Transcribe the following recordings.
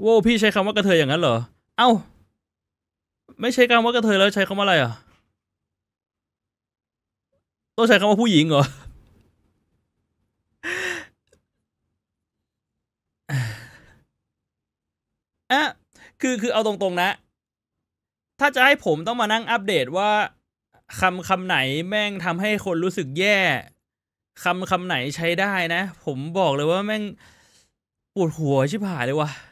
โว้พี่ใช้คำว่ากระเทยอย่างนั้นเหรอ เอ้า ไม่ใช้คำว่ากระเทยแล้วใช้คำว่าอะไรอ่ะต้องใช้คำว่าผู้หญิงเหรอ อะ คือคือเอาตรงๆนะ ถ้าจะให้ผมต้องมานั่งอัปเดตว่าคำคำไหนแม่งทำให้คนรู้สึกแย่คำคำไหนใช้ได้นะ ผมบอกเลยว่าแม่งปวดหัวชิบหายเลยวะ่ะ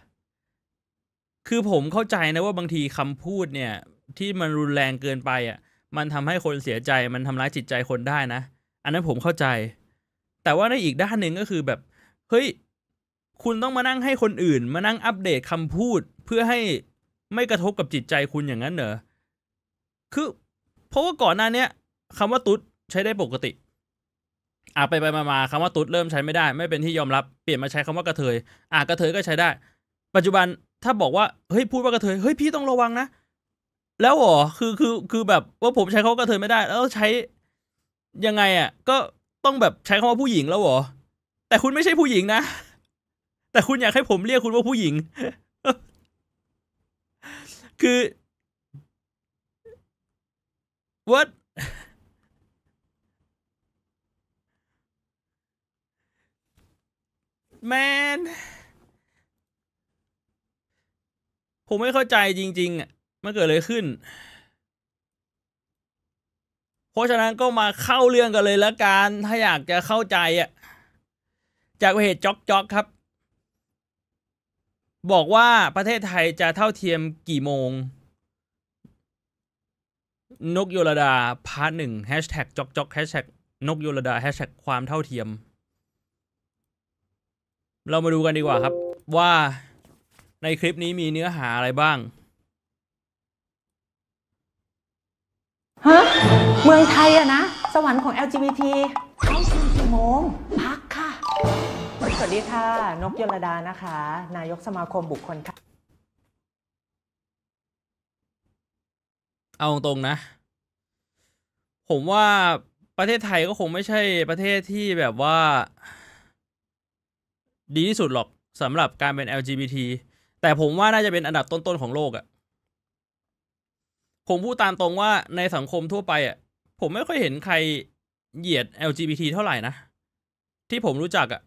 คือผมเข้าใจนะว่าบางทีคำพูดเนี่ยที่มันรุนแรงเกินไปอ่ะมันทำให้คนเสียใจมันทำร้ายจิตใจคนได้นะ อันนั้นผมเข้าใจ แต่ว่าในอีกด้านหนึ่งก็คือแบบ เฮ้ย คุณต้องมานั่งให้คนอื่นมานั่งอัปเดตคำพูด เพื่อให้ไม่กระทบกับจิตใจคุณอย่างนั้นเหรอคือเพราะว่าก่อนหน้าเนี้ยคำว่าตุ๊ดใช้ได้ปกติอ่าไปไปมาาคำว่าตุ๊ดเริ่มใช้ไม่ได้ ไม่เป็นที่ยอมรับเปลี่ยนมาใช้คำว่ากระเทยอ่ากระเทยก็ใช้ได้ ปัจจุบันถ้าบอกว่าเฮ้ยพูดว่ากระเทยเฮ้ยพี่ต้องระวังนะ แล้วหรอ คือคือ คือแบบ ว่าผมใช้เขากระเทยไม่ได้แล้วใช้ยังไง อ่ะ ก็ต้องแบบใช้คำว่าผู้หญิงแล้วหรอแต่คุณไม่ใช่ผู้หญิงนะแต่คุณอยากให้ผมเรียกคุณว่าผู้หญิง คือ what man ผมไม่เข้าใจจริงๆอ่ะมันเกิดอะไรขึ้นเพราะฉะนั้นก็มาเข้าเรื่องกันเลยละกัน ถ้าอยากจะเข้าใจอ่ะจากเหตุจ็อกจ็อกครับ บอกว่าประเทศไทยจะเท่าเทียมกี่โมง นกโยรดา พาร์ทหนึ่งแฮชแท็กจ็อกจ็อกแฮชแท็กนกโยรดาแฮชแท็กความเท่าเทียม เรามาดูกันดีกว่าครับ ว่าในคลิปนี้มีเนื้อหาอะไรบ้างฮะเมืองไทยอะนะ สวรรค์ของ LGBT เข้าสู่กี่โมงพักค่ะ สวัสดีค่ะ นกยลดา นะคะ นายกสมาคมบุคคล ค่ะ เอาตรงๆนะ ผมว่าประเทศไทยก็คงไม่ใช่ ประเทศที่แบบว่า ดีที่สุดหรอกสำหรับการเป็น LGBT แต่ผมว่าน่าจะเป็นอันดับต้นๆของโลกอะ่ะผมพูดตามตรงว่าในสังคมทั่วไปอะ่ะผมไม่ค่อยเห็นใครเหยียด LGBT เท่าไหร่นะที่ผมรู้จักอะ่ะ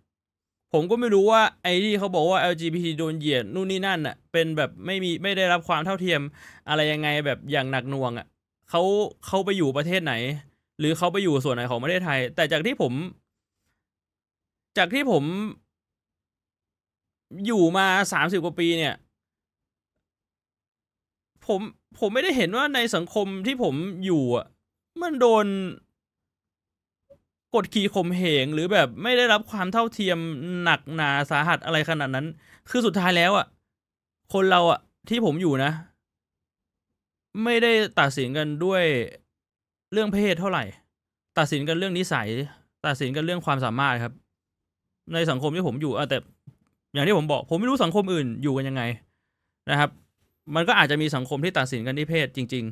ผมก็ไม่รู้ว่าไอ้ที่เขาบอกว่า LGBT โดนเหยียดนู่นนี่นั่นอะ่ะเป็นแบบไม่มีไม่ได้รับความเท่าเทียม อะไรยังไงแบบอย่างหนักหน่วงอะ่ะเขาเขาไปอยู่ประเทศไหน หรือเขาไปอยู่ส่วนไหนของประเทศไทย แต่จากที่ผม จากที่ผมอยู่มาสามสิบกว่าปีเนี่ย ผมผมไม่ได้เห็นว่าในสังคมที่ผมอยู่อ่ะมันโดนกดขี่ข่มเหงหรือแบบไม่ได้รับความเท่าเทียมหนักหนาสาหัสอะไรขนาดนั้น คือสุดท้ายแล้วอ่ะคนเราอ่ะที่ผมอยู่นะ ไม่ได้ตัดสินกันด้วยเรื่องเพศเท่าไหร่ ตัดสินกันเรื่องนิสัย ตัดสินกันเรื่องความสามารถครับ ในสังคมที่ผมอยู่อแต่อย่างที่ผมบอกผมไม่รู้สังคมอื่นอยู่กันยังไงนะครับ มันก็อาจจะมีสังคมที่ตัดสินกันที่เพศ จริง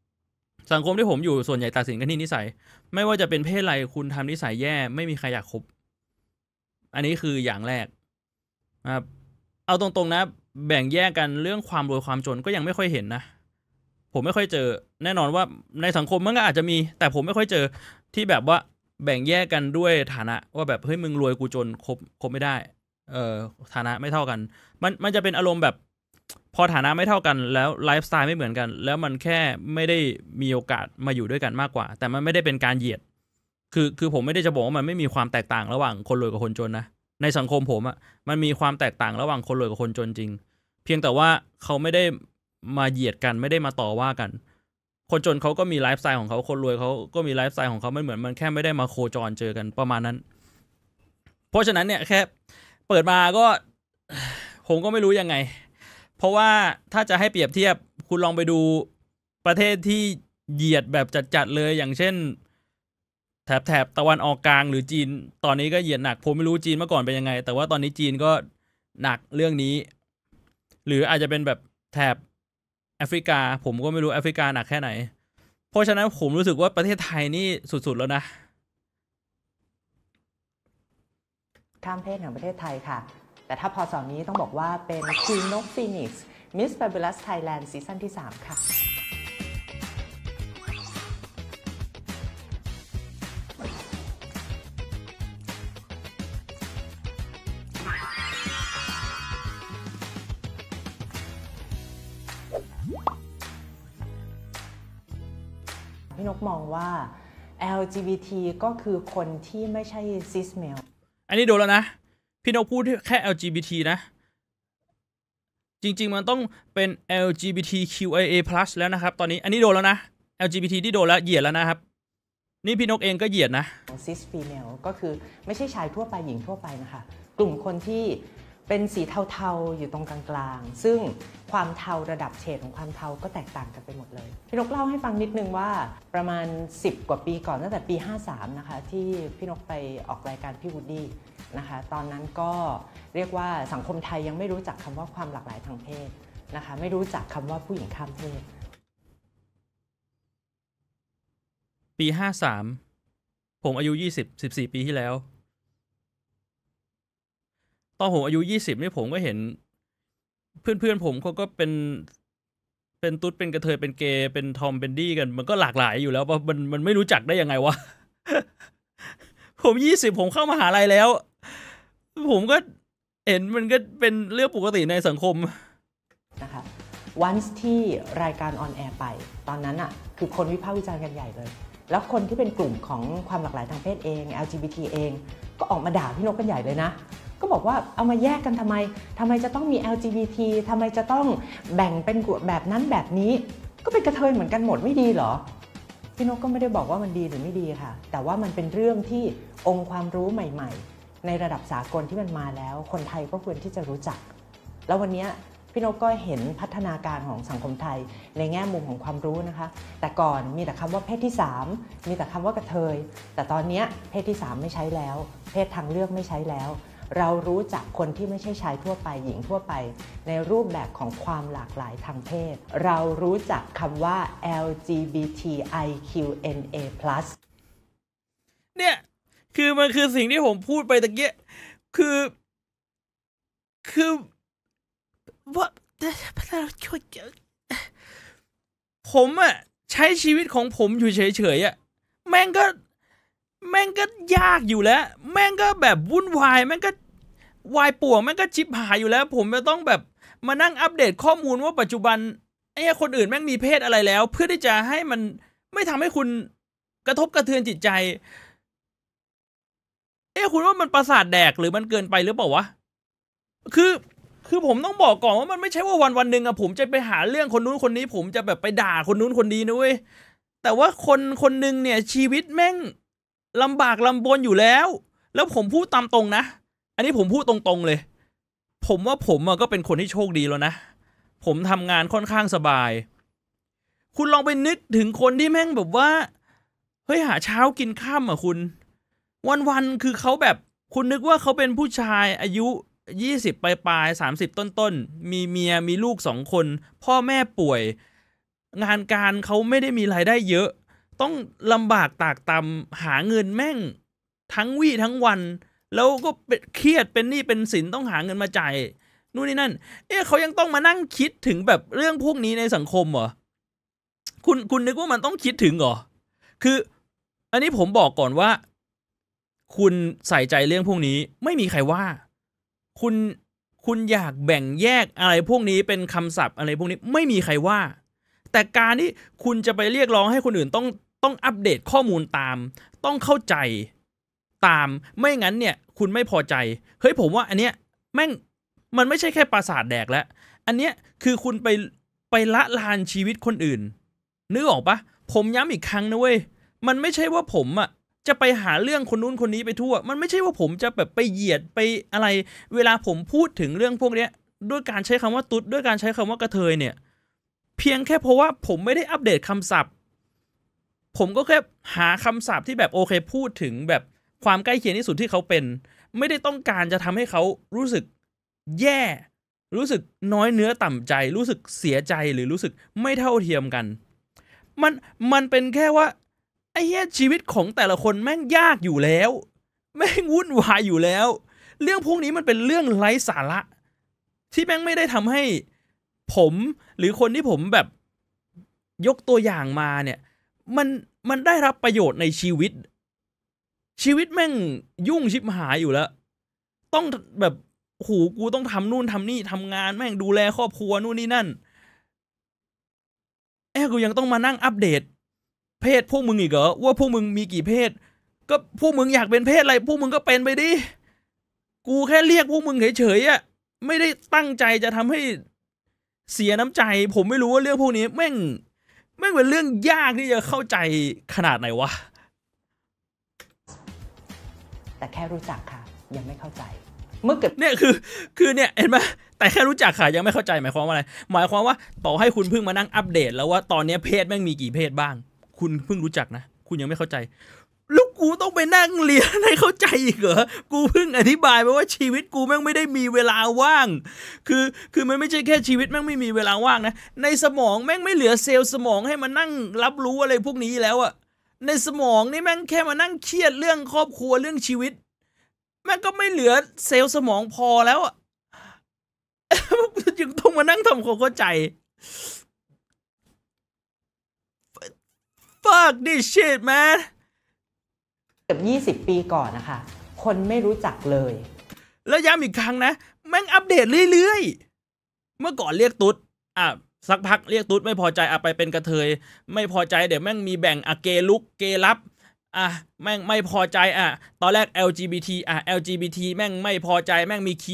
ๆ สังคมที่ผมอยู่ส่วนใหญ่ตัดสินกันที่นิสัย ไม่ว่าจะเป็นเพศอะไรคุณทำนิสัยแย่ไม่มีใครอยากคบ อันนี้คืออย่างแรกนะครับเอาตรงๆนะแบ่งแยกกันเรื่องความรวยความจนก็ยังไม่ค่อยเห็นนะ ผมไม่ค่อยเจอ แน่นอนว่าในสังคมมันก็อาจจะมี แต่ผมไม่ค่อยเจอที่แบบว่าแบ่งแยกกันด้วยฐานะ ว่าแบบเฮ้ยมึงรวยกูจนคบคบไม่ได้เอ่อฐานะไม่เท่ากันมัน มันจะเป็นอารมณ์แบบ พอฐานะไม่เท่ากัน แล้วไลฟ์สไตล์ไม่เหมือนกัน แล้วมันแค่ไม่ได้มีโอกาสมาอยู่ด้วยกันมากกว่า แต่มันไม่ได้เป็นการเหยียด คือคือผมไม่ได้จะบอกว่ามันไม่มีความแตกต่างระหว่างคนรวยกับคนจนนะในสังคมผมอะมันมีความแตกต่างระหว่างคนรวยกับคนจนจริง เพียงแต่ว่าเขาไม่ได้มาเหยียดกันไม่ได้มาต่อว่ากัน คนจนเขาก็มีไลฟ์สไตล์ของเขาคนรวยเขาก็มีไลฟ์สไตล์ของเขาไม่เหมือนมันแค่ไม่ได้มาโคจรเจอกันประมาณนั้น เพราะฉะนั้นเนี่ยแค่เปิดมาก็ผมก็ไม่รู้ยังไง เพราะว่าถ้าจะให้เปรียบเทียบคุณลองไปดูประเทศที่เหยียดแบบจัดๆเลยอย่างเช่นแถบแถบตะวันออกกลาง หรือจีน ตอนนี้ก็เหยียดหนัก ผมไม่รู้จีนเมื่อก่อนเป็นยังไง แต่ว่าตอนนี้จีนก็หนักเรื่องนี้ หรืออาจจะเป็นแบบแถบ แอฟริกา ผมก็ไม่รู้แอฟริกาหนักแค่ไหน เพราะฉะนั้นผมรู้สึกว่าประเทศไทยนี่สุดๆแล้วนะข้ามเพศแห่งประเทศไทยค่ะ แต่ถ้าพอสอนนี้ต้องบอกว่าเป็นคีนนกฟีนิกซ์มิสฟาบิลัสไทยแลนด์ซีซั่นที่ 3 ค่ะ พี่นกมองว่า LGBT ก็คือคนที่ไม่ใช่ซิส a มลอันนี้โดนแล้วนะ พี่นกพูดแค่ LGBT นะ จริงๆ มันต้องเป็น LGBTQIA+ แล้วนะครับ ตอนนี้อันนี้โดนแล้วนะ LGBT ที่โดนแล้ว เหยียดแล้วนะครับ นี่พี่นกเองก็เหยียดนะ cis female ก็คือไม่ใช่ชายทั่วไปหญิงทั่วไปนะคะกลุ่มคนที่เป็นสีเทาๆอยู่ตรงกลางๆ ซึ่งความเทาระดับเฉดของความเทาก็แตกต่างกันไปหมดเลย พี่นกเล่าให้ฟังนิดนึงว่าประมาณ 10 กว่าปีก่อนตั้งแต่ปี 53 นะคะ ที่พี่นกไปออกรายการพี่วูดดี้นะคะ ตอนนั้นก็เรียกว่าสังคมไทยยังไม่รู้จักคำว่าความหลากหลายทางเพศนะคะ ไม่รู้จักคำว่าผู้หญิงข้ามเพศปี 53ผมอายุ 20 14 ปีที่แล้วอนผมอายุยี่สิบนี่ผมก็เห็นเพื่อนๆ ผมเขาก็เป็นเป็นตุ๊ด เป็นกระเทย เป็นเกย์เป็นทอมเป็นดี้กัน มันก็หลากหลายอยู่แล้วว่ามันมันไม่รู้จักได้ยังไงวะ ผมยี่สิบผมเข้ามาหาลัยแล้ว ผมก็เห็นมันก็เป็นเรื่องปกติในสังคมนะคะวันที่รายการออนแอร์ไป ตอนนั้นอะคือคนวิพากษ์วิจารณ์กันใหญ่เลยแล้ว คนที่เป็นกลุ่มของความหลากหลายทางเพศเอง LGBT เอง ก็ออกมาด่าพี่นกกันใหญ่เลยนะ ก็บอกว่าเอามาแยกกันทำไม ทำไมจะต้องมี LGBT ทำไมจะต้องแบ่งเป็นกลุ่มแบบนั้นแบบนี้ ก็เป็นกระเทยเหมือนกันหมดไม่ดีหรอ พี่นกก็ไม่ได้บอกว่ามันดีหรือไม่ดีค่ะ แต่ว่ามันเป็นเรื่องที่องค์ความรู้ใหม่ๆ ในระดับสากลที่มันมาแล้ว คนไทยก็ควรที่จะรู้จัก แล้ววันนี้พี่นกก็เห็นพัฒนาการของสังคมไทยในแง่มุมของความรู้นะคะ แต่ก่อนมีแต่คำว่าเพศที่ 3 มีแต่คำว่ากระเทย แต่ตอนนี้เพศที่3ไม่ใช้แล้ว เพศทางเลือกไม่ใช้แล้ว เรารู้จักคนที่ไม่ใช่ชายทั่วไปหญิงทั่วไป ในรูปแบบของความหลากหลายทางเพศ เรารู้จักคำว่า LGBTIQNA+ เนี่ย คือมันคือสิ่งที่ผมพูดไปตะเกียคือ คือว่าผมอะใช้ชีวิตของผมอยู่เฉยๆอะแม่งก็แม่งก็ยากอยู่แล้ว แม่งก็แบบวุ่นวายแม่งก็วายป่วงแม่งก็จิบหายอยู่แล้ว ผมจะต้องแบบมานั่งอัปเดตข้อมูลว่าปัจจุบันไอ้คนอื่นแม่งมีเพศอะไรแล้ว เพื่อที่จะให้มันไม่ทำให้คุณกระทบกระเทือนจิตใจ เอ้คุณว่ามันประสาทแดกหรือมันเกินไปหรือเปล่าวะคือคือผมต้องบอกก่อนว่ามันไม่ใช่ว่าวันวันหนึ่งอะผมจะไปหาเรื่องคนนู้นคนนี้ ผมจะแบบไปด่าคนนู้นคนนี้นะเว้ยแต่ว่าคนคนหนึ่งเนี่ยชีวิตแม่งลำบากลำบนอยู่แล้ว แล้วผมพูดตามตรงนะ อันนี้ผมพูดตรงๆเลย ผมว่าผมก็เป็นคนที่โชคดีแล้วนะ ผมทำงานค่อนข้างสบาย คุณลองไปนึกถึงคนที่แม่งแบบว่า เฮ้ยหาเช้ากินข้ามอ่ะคุณ วันๆคือเขาแบบคุณนึกว่าเขาเป็นผู้ชายอายุยี่สิบปลายปลายสามสิบต้นต้นมีเมียมีลูกสองคน พ่อแม่ป่วย งานการเขาไม่ได้มีรายได้เยอะ ต้องลำบากตากตำหาเงินแม่ง ทั้งวี่ทั้งวัน แล้วก็เครียดเป็นหนี้เป็นสินต้องหาเงินมาจ่ายนู่นนี่นั่น เอ๊ะเขายังต้องมานั่งคิดถึงแบบเรื่องพวกนี้ในสังคมเหรอคุณคุณนึกว่ามันต้องคิดถึงเหรอคือ อันนี้ผมบอกก่อนว่า คุณใส่ใจเรื่องพวกนี้ไม่มีใครว่าคุณคุณอยากแบ่งแยกอะไรพวกนี้เป็นคำศัพท์อะไรพวกนี้ไม่มีใครว่า แต่การที่คุณจะไปเรียกร้องให้คนอื่นต้องต้องอัปเดตข้อมูลตาม ต้องเข้าใจตาม ไม่งั้นเนี่ยคุณไม่พอใจเฮ้ยผมว่าอันเนี้ยแม่งมันไม่ใช่แค่ปราสาทแดกแล้วอันเนี้ยคือคุณไปไปละลานชีวิตคนอื่นนึกออกปะผมย้ำอีกครั้งนะเว้ยมันไม่ใช่ว่าผมอะจะไปหาเรื่องคนนู้นคนนี้ไปทั่วมันไม่ใช่ว่าผมจะแบบไปเหยียดไปอะไรเวลาผมพูดถึงเรื่องพวกเนี้ยด้วยการใช้คำว่าตุ๊ด ด้วยการใช้คำว่ากระเทยเนี่ยเพียงแค่เพราะว่าผมไม่ได้อัปเดตคำศัพท์ ผมก็แค่หาคำศัพท์ที่แบบโอเคพูดถึงแบบความใกล้เคียงที่สุดที่เขาเป็น ไม่ได้ต้องการจะทำให้เขารู้สึก แย่ รู้สึกน้อยเนื้อต่ำใจ รู้สึกเสียใจหรือรู้สึกไม่เท่าเทียมกัน มันมันเป็นแค่ว่าไอ้เหี้ยชีวิตของแต่ละคนแม่งยากอยู่แล้ว แม่งวุ่นวายอยู่แล้ว เรื่องพวกนี้มันเป็นเรื่องไร้สาระที่แม่งไม่ได้ทำให้ ผมหรือคนที่ผมแบบยกตัวอย่างมาเนี่ย มันมันได้รับประโยชน์ในชีวิต ชีวิตแม่งยุ่งชิบหายอยู่แล้ว ต้องแบบหูกูต้องทำนู่นทำนี่ ทำงาน แม่งดูแลครอบครัวนู่นนี่นั่นแอ้กูยังต้องมานั่งอัปเดตเพศพวกมึงอีกเหรอว่าพวกมึงมีกี่เพศ ก็พวกมึงอยากเป็นเพศอะไรพวกมึงก็เป็นไปดิกูแค่เรียกพวกมึงเฉยๆอ่ะไม่ได้ตั้งใจจะทำให้เสียน้ำใจ ผมไม่รู้ว่าเรื่องพวกนี้แม่งแม่งเป็นเรื่องยากที่จะเข้าใจขนาดไหนวะแต่แค่รู้จักค่ะ ยังไม่เข้าใจ เมื่อเกิดเนี่ยคือ คือเนี่ยเห็นไหมแต่แค่รู้จักค่ะ ยังไม่เข้าใจหมายความว่าอะไร หมายความว่าต่อให้คุณเพิ่งมานั่งอัปเดต แล้วว่าตอนนี้เพศแม่งมีกี่เพศบ้างคุณเพิ่งรู้จักนะ คุณยังไม่เข้าใจ ลูกกูต้องไปนั่งเรียนให้เข้าใจอีกเหรอ กูเพิ่งอธิบายไปว่าชีวิต กูแม่งไม่ได้มีเวลาว่าง คือ คือมันไม่ใช่แค่ชีวิตแม่งไม่มีเวลาว่างนะ ในสมองแม่งไม่เหลือเซลล์สมองให้มานั่งรับรู้อะไรพวกนี้แล้วอะ ในสมองนี่แม่งแค่มานั่งเครียดเรื่องครอบครัวเรื่องชีวิต แม่งก็ไม่เหลือเซลล์สมองพอแล้วอะจึงต้องมานั่งทำความเข้าใจ fuck this shit man เกือบ20 ปีก่อนนะคะ คนไม่รู้จักเลย แล้วย้ำอีกครั้งนะ แม่งอัปเดตเรื่อยๆ เมื่อก่อนเรียกตุ๊ด อ่ะ สักพักเรียกตุ๊ดไม่พอใจอ่ะไปเป็นกระเทย ไม่พอใจเดี๋ยวแม่งมีแบ่งอ่ะเกลุกเกลับ อ่ะ แม่งไม่พอใจอ่ะ ตอนแรก LGBT อ่ะ LGBT แม่งไม่พอใจ แม่งมี Q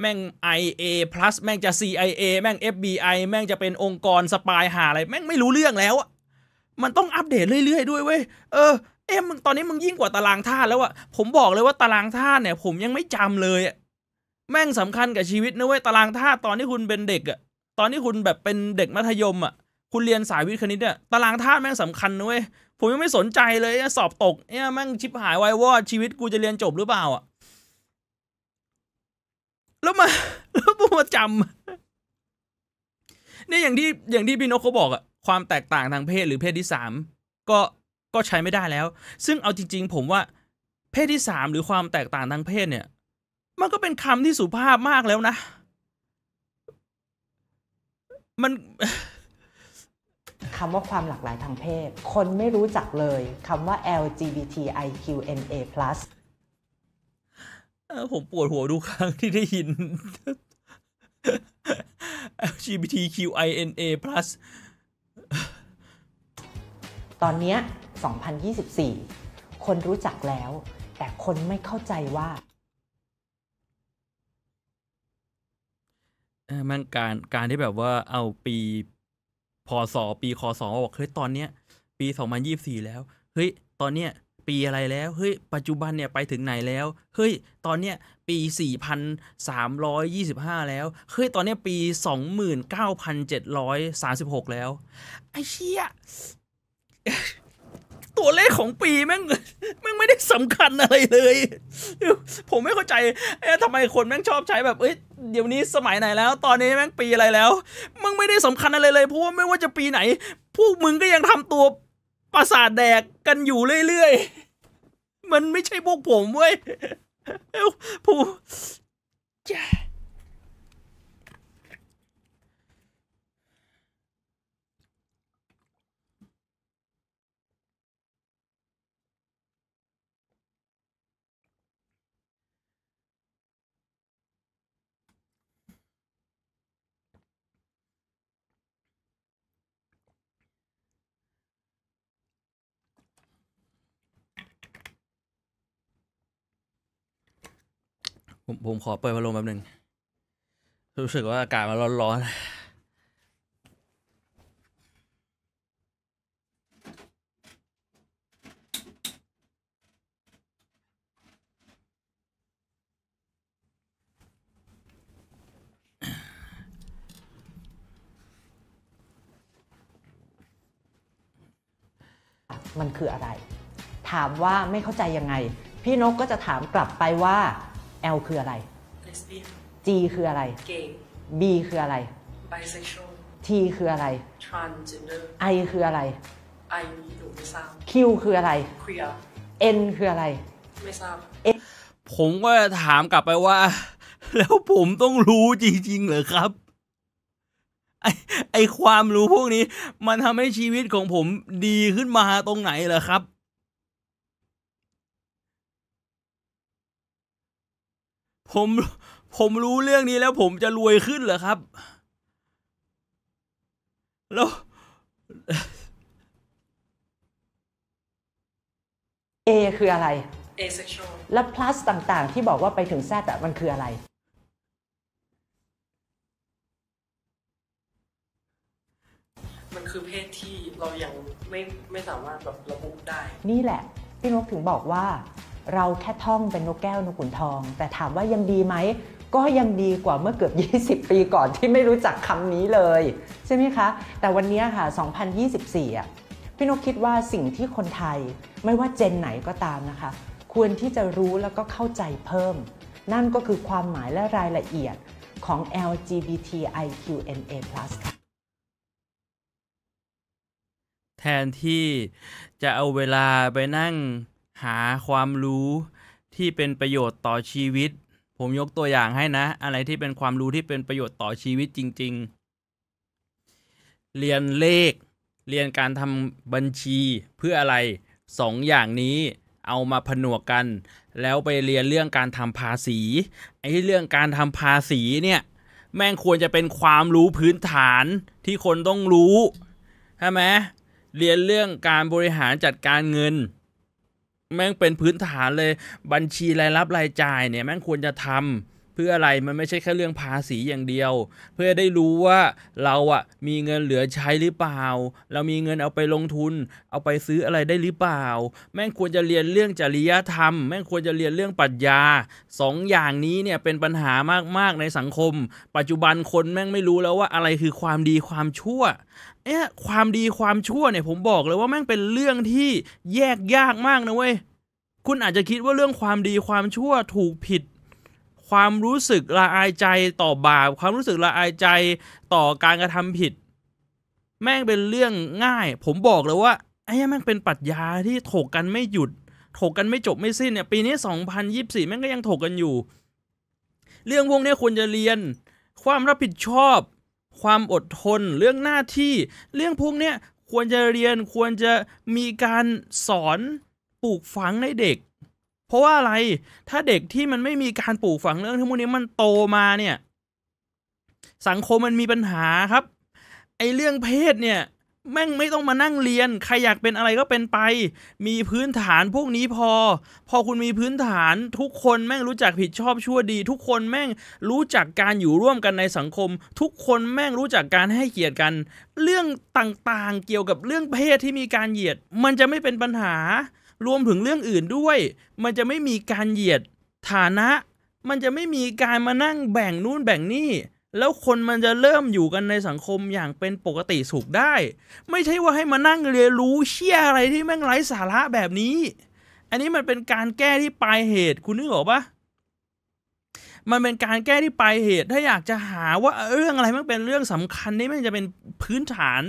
แม่ง IA plus แม่งจะ CIA แม่ง FBI แม่งจะเป็นองค์กรสปายหาอะไรแม่งไม่รู้เรื่องแล้วมันต้องอัปเดตเรื่อยๆด้วยเว้ย เออ เอ็มมึงตอนนี้มึงยิ่งกว่าตารางธาตุแล้วอะผมบอกเลยว่าตารางธาตุเนี่ย ผมยังไม่จำเลยอะแม่งสำคัญกับชีวิตนะเว้ยตารางธาตุตอนที่คุณเป็นเด็กอะตอนที่คุณแบบเป็นเด็กมัธยมอะคุณเรียนสายวิทย์คณิตเนี่ยตารางธาตุแม่งสำคัญนะเว้ยผมยังไม่สนใจเลยสอบตกเนี่ยแม่งชิบหายวายวอดชีวิตกูจะเรียนจบหรือเปล่าอะแล้วมาแล้วมาจำเนี่ยอย่างที่อย่างที่พี่นกเขาบอกอะความแตกต่างทางเพศหรือเพศที่สามก็ก็ใช้ไม่ได้แล้ว ซึ่งเอาจริงๆผมว่า เพศที่สามหรือความแตกต่างทางเพศเนี่ย มันก็เป็นคำที่สุภาพมากแล้วนะ มันคำว่าความหลากหลายทางเพศ คนไม่รู้จักเลยคำว่า LGBTIQNA+ ผมปวดหัวดูครั้งที่ได้ยิน LGBTQINA+ ตอนนี้2024 คนรู้จักแล้ว แต่คนไม่เข้าใจว่ามันการการที่แบบว่าเอาปีพศ ปีคศบอกเฮ้ยตอนเนี้ยปี 2024 แล้วเฮ้ยตอนเนี้ยปีอะไรแล้ว เฮ้ย ปัจจุบันเนี่ยไปถึงไหนแล้วเฮ้ยตอนเนี้ย ปี 4,325 แล้วเฮ้ยตอนเนี้ยปี 29,736 แล้ว ไอ้เชี่ยตัวเลขของปีแม่งแม่งไม่ได้สำคัญอะไรเลยผมไม่เข้าใจ เอ๊ะทำไมคนแม่งชอบใช้แบบเอ้ยเดี๋ยวนี้สมัยไหนแล้ว ตอนนี้แม่งปีอะไรแล้วมึงไม่ได้สำคัญอะไรเลยเพราะว่าไม่ว่าจะปีไหนพวกมึงก็ยังทำตัวประสาทแดกกันอยู่เรื่อยๆมันไม่ใช่พวกผมเว้ยเอ้าผู้ผมผมขอเปิดพัดลมแป๊บหนึ่งรู้สึกว่าอากาศมันร้อนๆ มันคืออะไร ถามว่าไม่เข้าใจยังไง พี่นกก็จะถามกลับไปว่า L คืออะไร G คืออะไร B คืออะไร T คืออะไร I คืออะไร Q คืออะไร N คืออะไร ไม่ทราบผมก็จะถามกลับไปว่า แล้วผมต้องรู้จริงๆ เหรอครับ ไอไอความรู้พวกนี้ มันทำให้ชีวิตของผมดีขึ้นมาตรงไหนเหรอครับผม ผมรู้เรื่องนี้แล้วผมจะรวยขึ้นเหรอครับแล้วเอคืออะไร asexual และ plus ต่างๆ ที่บอกว่าไปถึงแ Z อะมันคืออะไร มันคือเพศที่เรายังไม่ไม่สามารถแบบระบุได้นี่แหละพี่นกถึงบอกว่าเราแค่ท่องเป็นนกแก้วนกขุนทอง แต่ถามว่ายังดีไหม ก็ยังดีกว่าเมื่อเกือบ 20 ปีก่อนที่ไม่รู้จักคำนี้เลย ใช่ไหมคะ แต่วันนี้ค่ะ 2024อ่ะพี่นกคิดว่าสิ่งที่คนไทย ไม่ว่าเจนไหนก็ตามนะคะ ควรที่จะรู้แล้วก็เข้าใจเพิ่ม นั่นก็คือความหมายและรายละเอียดของ LGBTIQNA+ ค่ะ แทนที่จะเอาเวลาไปนั่งหาความรู้ที่เป็นประโยชน์ต่อชีวิต ผมยกตัวอย่างให้นะ อะไรที่เป็นความรู้ที่เป็นประโยชน์ต่อชีวิตจริงๆ เรียนเลข เรียนการทำบัญชีเพื่ออะไรสองอย่างนี้เอามาผนวกกัน แล้วไปเรียนเรื่องการทำภาษี ไอ้เรื่องการทำภาษีเนี่ย แม่งควรจะเป็นความรู้พื้นฐานที่คนต้องรู้ ใช่ไหมเรียนเรื่องการบริหารจัดการเงินแม่งเป็นพื้นฐานเลยบัญชีรายรับรายจ่าย เนี่ย แม่งควรจะทำ เพื่ออะไรมันไม่ใช่แค่เรื่องภาษีอย่างเดียว เพื่อได้รู้ว่าเราอะมีเงินเหลือใช้หรือเปล่า เรามีเงินเอาไปลงทุนเอาไปซื้ออะไรได้หรือเปล่า แม่งควรจะเรียนเรื่องจริยธรรมแม่งควรจะเรียนเรื่องปรัชญา2ออย่างนี้เนี่ยเป็นปัญหามากๆในสังคม ปัจจุบันคนแม่งไม่รู้แล้วว่าอะไรคือความดีความชั่วเนี่ยความดีความชั่วเนี่ยผมบอกเลยว่าแม่งเป็นเรื่องที่แยกยากมากนะเว้ยคุณอาจจะคิดว่าเรื่องความดีความชั่วถูกผิด ความรู้สึกละอายใจต่อบาป ความรู้สึกละอายใจต่อการกระทำผิด แม่งเป็นเรื่องง่าย ผมบอกเลยว่าไอ้แม่งเป็นปรัชญาที่ถกกันไม่หยุด ถกกันไม่จบไม่สิ้นเนี่ยปีนี้ 2024แม่งก็ยังถกกันอยู่ เรื่องพวกนี้ควรจะเรียน ความรับผิดชอบ ความอดทน เรื่องหน้าที่ เรื่องพวกเนี้ยควรจะเรียนควรจะมีการสอนปลูกฝังในเด็ก เพราะว่าอะไร ถ้าเด็กที่มันไม่มีการปลูกฝังเรื่อง ทั้งหมดนี้มันโตมาเนี่ย สังคมมันมีปัญหาครับ ไอเรื่องเพศเนี่ย แม่งไม่ต้องมานั่งเรียน ใครอยากเป็นอะไรก็เป็นไป มีพื้นฐานพวกนี้พอ พอคุณมีพื้นฐานทุกคนแม่งรู้จักผิดชอบชั่วดี ทุกคนแม่งรู้จักการอยู่ร่วมกันในสังคม ทุกคนแม่งรู้จักการให้เกียรติกัน เรื่องต่างๆ เกี่ยวกับเรื่องเพศที่มีการเหยียด มันจะไม่เป็นปัญหารวมถึงเรื่องอื่นด้วย มันจะไม่มีการเหยียดฐานะ มันจะไม่มีการมานั่งแบ่งนู่นแบ่งนี่ แล้วคนมันจะเริ่มอยู่กันในสังคมอย่างเป็นปกติสุขได้ ไม่ใช่ว่าให้มานั่งเรียนรู้เชี่ยอะไรที่แม่งไร้สาระแบบนี้ อันนี้มันเป็นการแก้ที่ปลายเหตุ คุณนึกออกปะมันเป็นการแก้ที่ปลายเหตุ ถ้าอยากจะหาว่าเรื่องอะไรมันเป็นเรื่องสำคัญนี่แม่งจะเป็นพื้นฐาน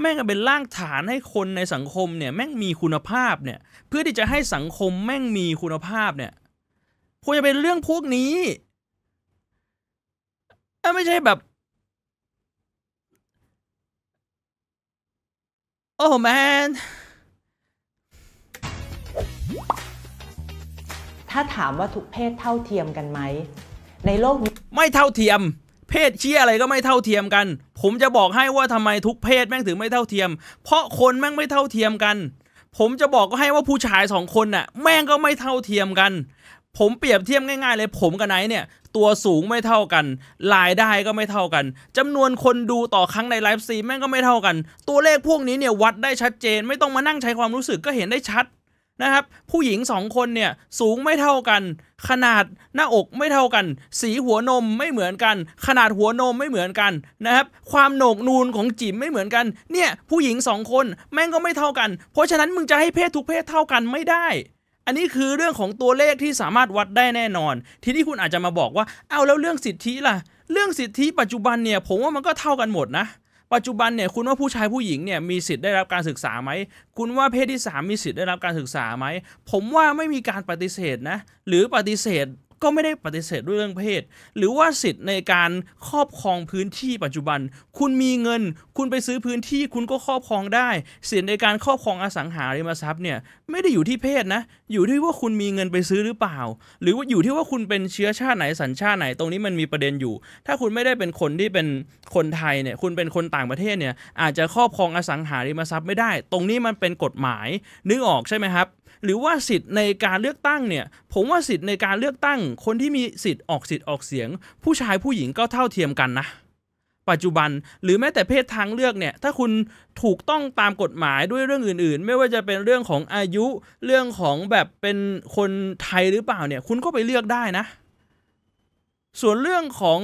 แม่งเป็นรางฐานให้คนในสังคมเนี่ย แม่งมีคุณภาพเนี่ย เพื่อที่จะให้สังคมแม่งมีคุณภาพเนี่ยควรจะเป็นเรื่องพวกนี้ไม่ใช่แบบโอ้แมนถ้าถามว่าทุกเพศเท่าเทียมกันไหมในโลกไม่เท่าเทียม เพศเชี่ยอะไรก็ไม่เท่าเทียมกัน ผมจะบอกให้ว่าทำไมทุกเพศแม่งถึงไม่เท่าเทียม เพราะคนแม่งไม่เท่าเทียมกัน ผมจะบอกก็ให้ว่าผู้ชายสองคนน่ะแม่งก็ไม่เท่าเทียมกัน ผมเปรียบเทียบง่ายๆ เลย ผมกับไนท์เนี่ย ตัวสูงไม่เท่ากันรายได้ก็ไม่เท่ากัน จำนวนคนดูต่อครั้งในไลฟ์ซีแม่งก็ไม่เท่ากัน ตัวเลขพวกนี้เนี่ยวัดได้ชัดเจนไม่ต้องมานั่งใช้ความรู้สึกก็เห็นได้ชัดนะครับ ผู้หญิง 2 คนเนี่ยสูงไม่เท่ากัน ขนาดหน้าอกไม่เท่ากัน สีหัวนมไม่เหมือนกัน ขนาดหัวนมไม่เหมือนกัน นะครับ ความโหนกนูนของจิ๋มไม่เหมือนกัน เนี่ยผู้หญิง 2 คนแม่งก็ไม่เท่ากัน เพราะฉะนั้นมึงจะให้เพศทุกเพศเท่ากันไม่ได้ อันนี้คือเรื่องของตัวเลขที่สามารถวัดได้แน่นอน ทีนี้คุณอาจจะมาบอกว่าเอาแล้วเรื่องสิทธิล่ะเรื่องสิทธิปัจจุบันเนี่ยผมว่ามันก็เท่ากันหมดนะปัจจุบันเนี่ยคุณว่าผู้ชายผู้หญิงเนี่ยมีสิทธิ์ได้รับการศึกษาไหม คุณว่าเพศที่ 3 มีสิทธิ์ได้รับการศึกษาไหม ผมว่าไม่มีการปฏิเสธนะ หรือปฏิเสธก็ไม่ได้ปฏิเสธด้วยเรื่องเพศหรือว่าสิทธิ์ในการครอบครองพื้นที่ปัจจุบัน คุณมีเงิน คุณไปซื้อพื้นที่คุณก็ครอบครองได้ สิทธิ์ในการครอบครองอสังหาริมทรัพย์เนี่ยไม่ได้อยู่ที่เพศนะ อยู่ที่ว่าคุณมีเงินไปซื้อหรือเปล่า หรือว่าอยู่ที่ว่าคุณเป็นเชื้อชาติไหนสัญชาติไหนตรงนี้มันมีประเด็นอยู่ ถ้าคุณไม่ได้เป็นคนที่เป็นคนไทยเนี่ยคุณเป็นคนต่างประเทศเนี่ย อาจจะครอบครองอสังหาริมทรัพย์ไม่ได้ ตรงนี้มันเป็นกฎหมายนึกออกใช่ไหมครับหรือว่าสิทธิ์ในการเลือกตั้งเนี่ยผมว่าสิทธิ์ในการเลือกตั้ง คนที่มีสิทธิ์ออกสิทธิ์ออกเสียง ผู้ชายผู้หญิงก็เท่าเทียมกันนะ ปัจจุบันหรือแม้แต่เพศทางเลือกเนี่ย ถ้าคุณถูกต้องตามกฎหมายด้วยเรื่องอื่นๆไม่ว่าจะเป็นเรื่องของอายุเรื่องของแบบเป็นคนไทยหรือเปล่าเนี่ยคุณก็ไปเลือกได้นะ ส่วนเรื่องของ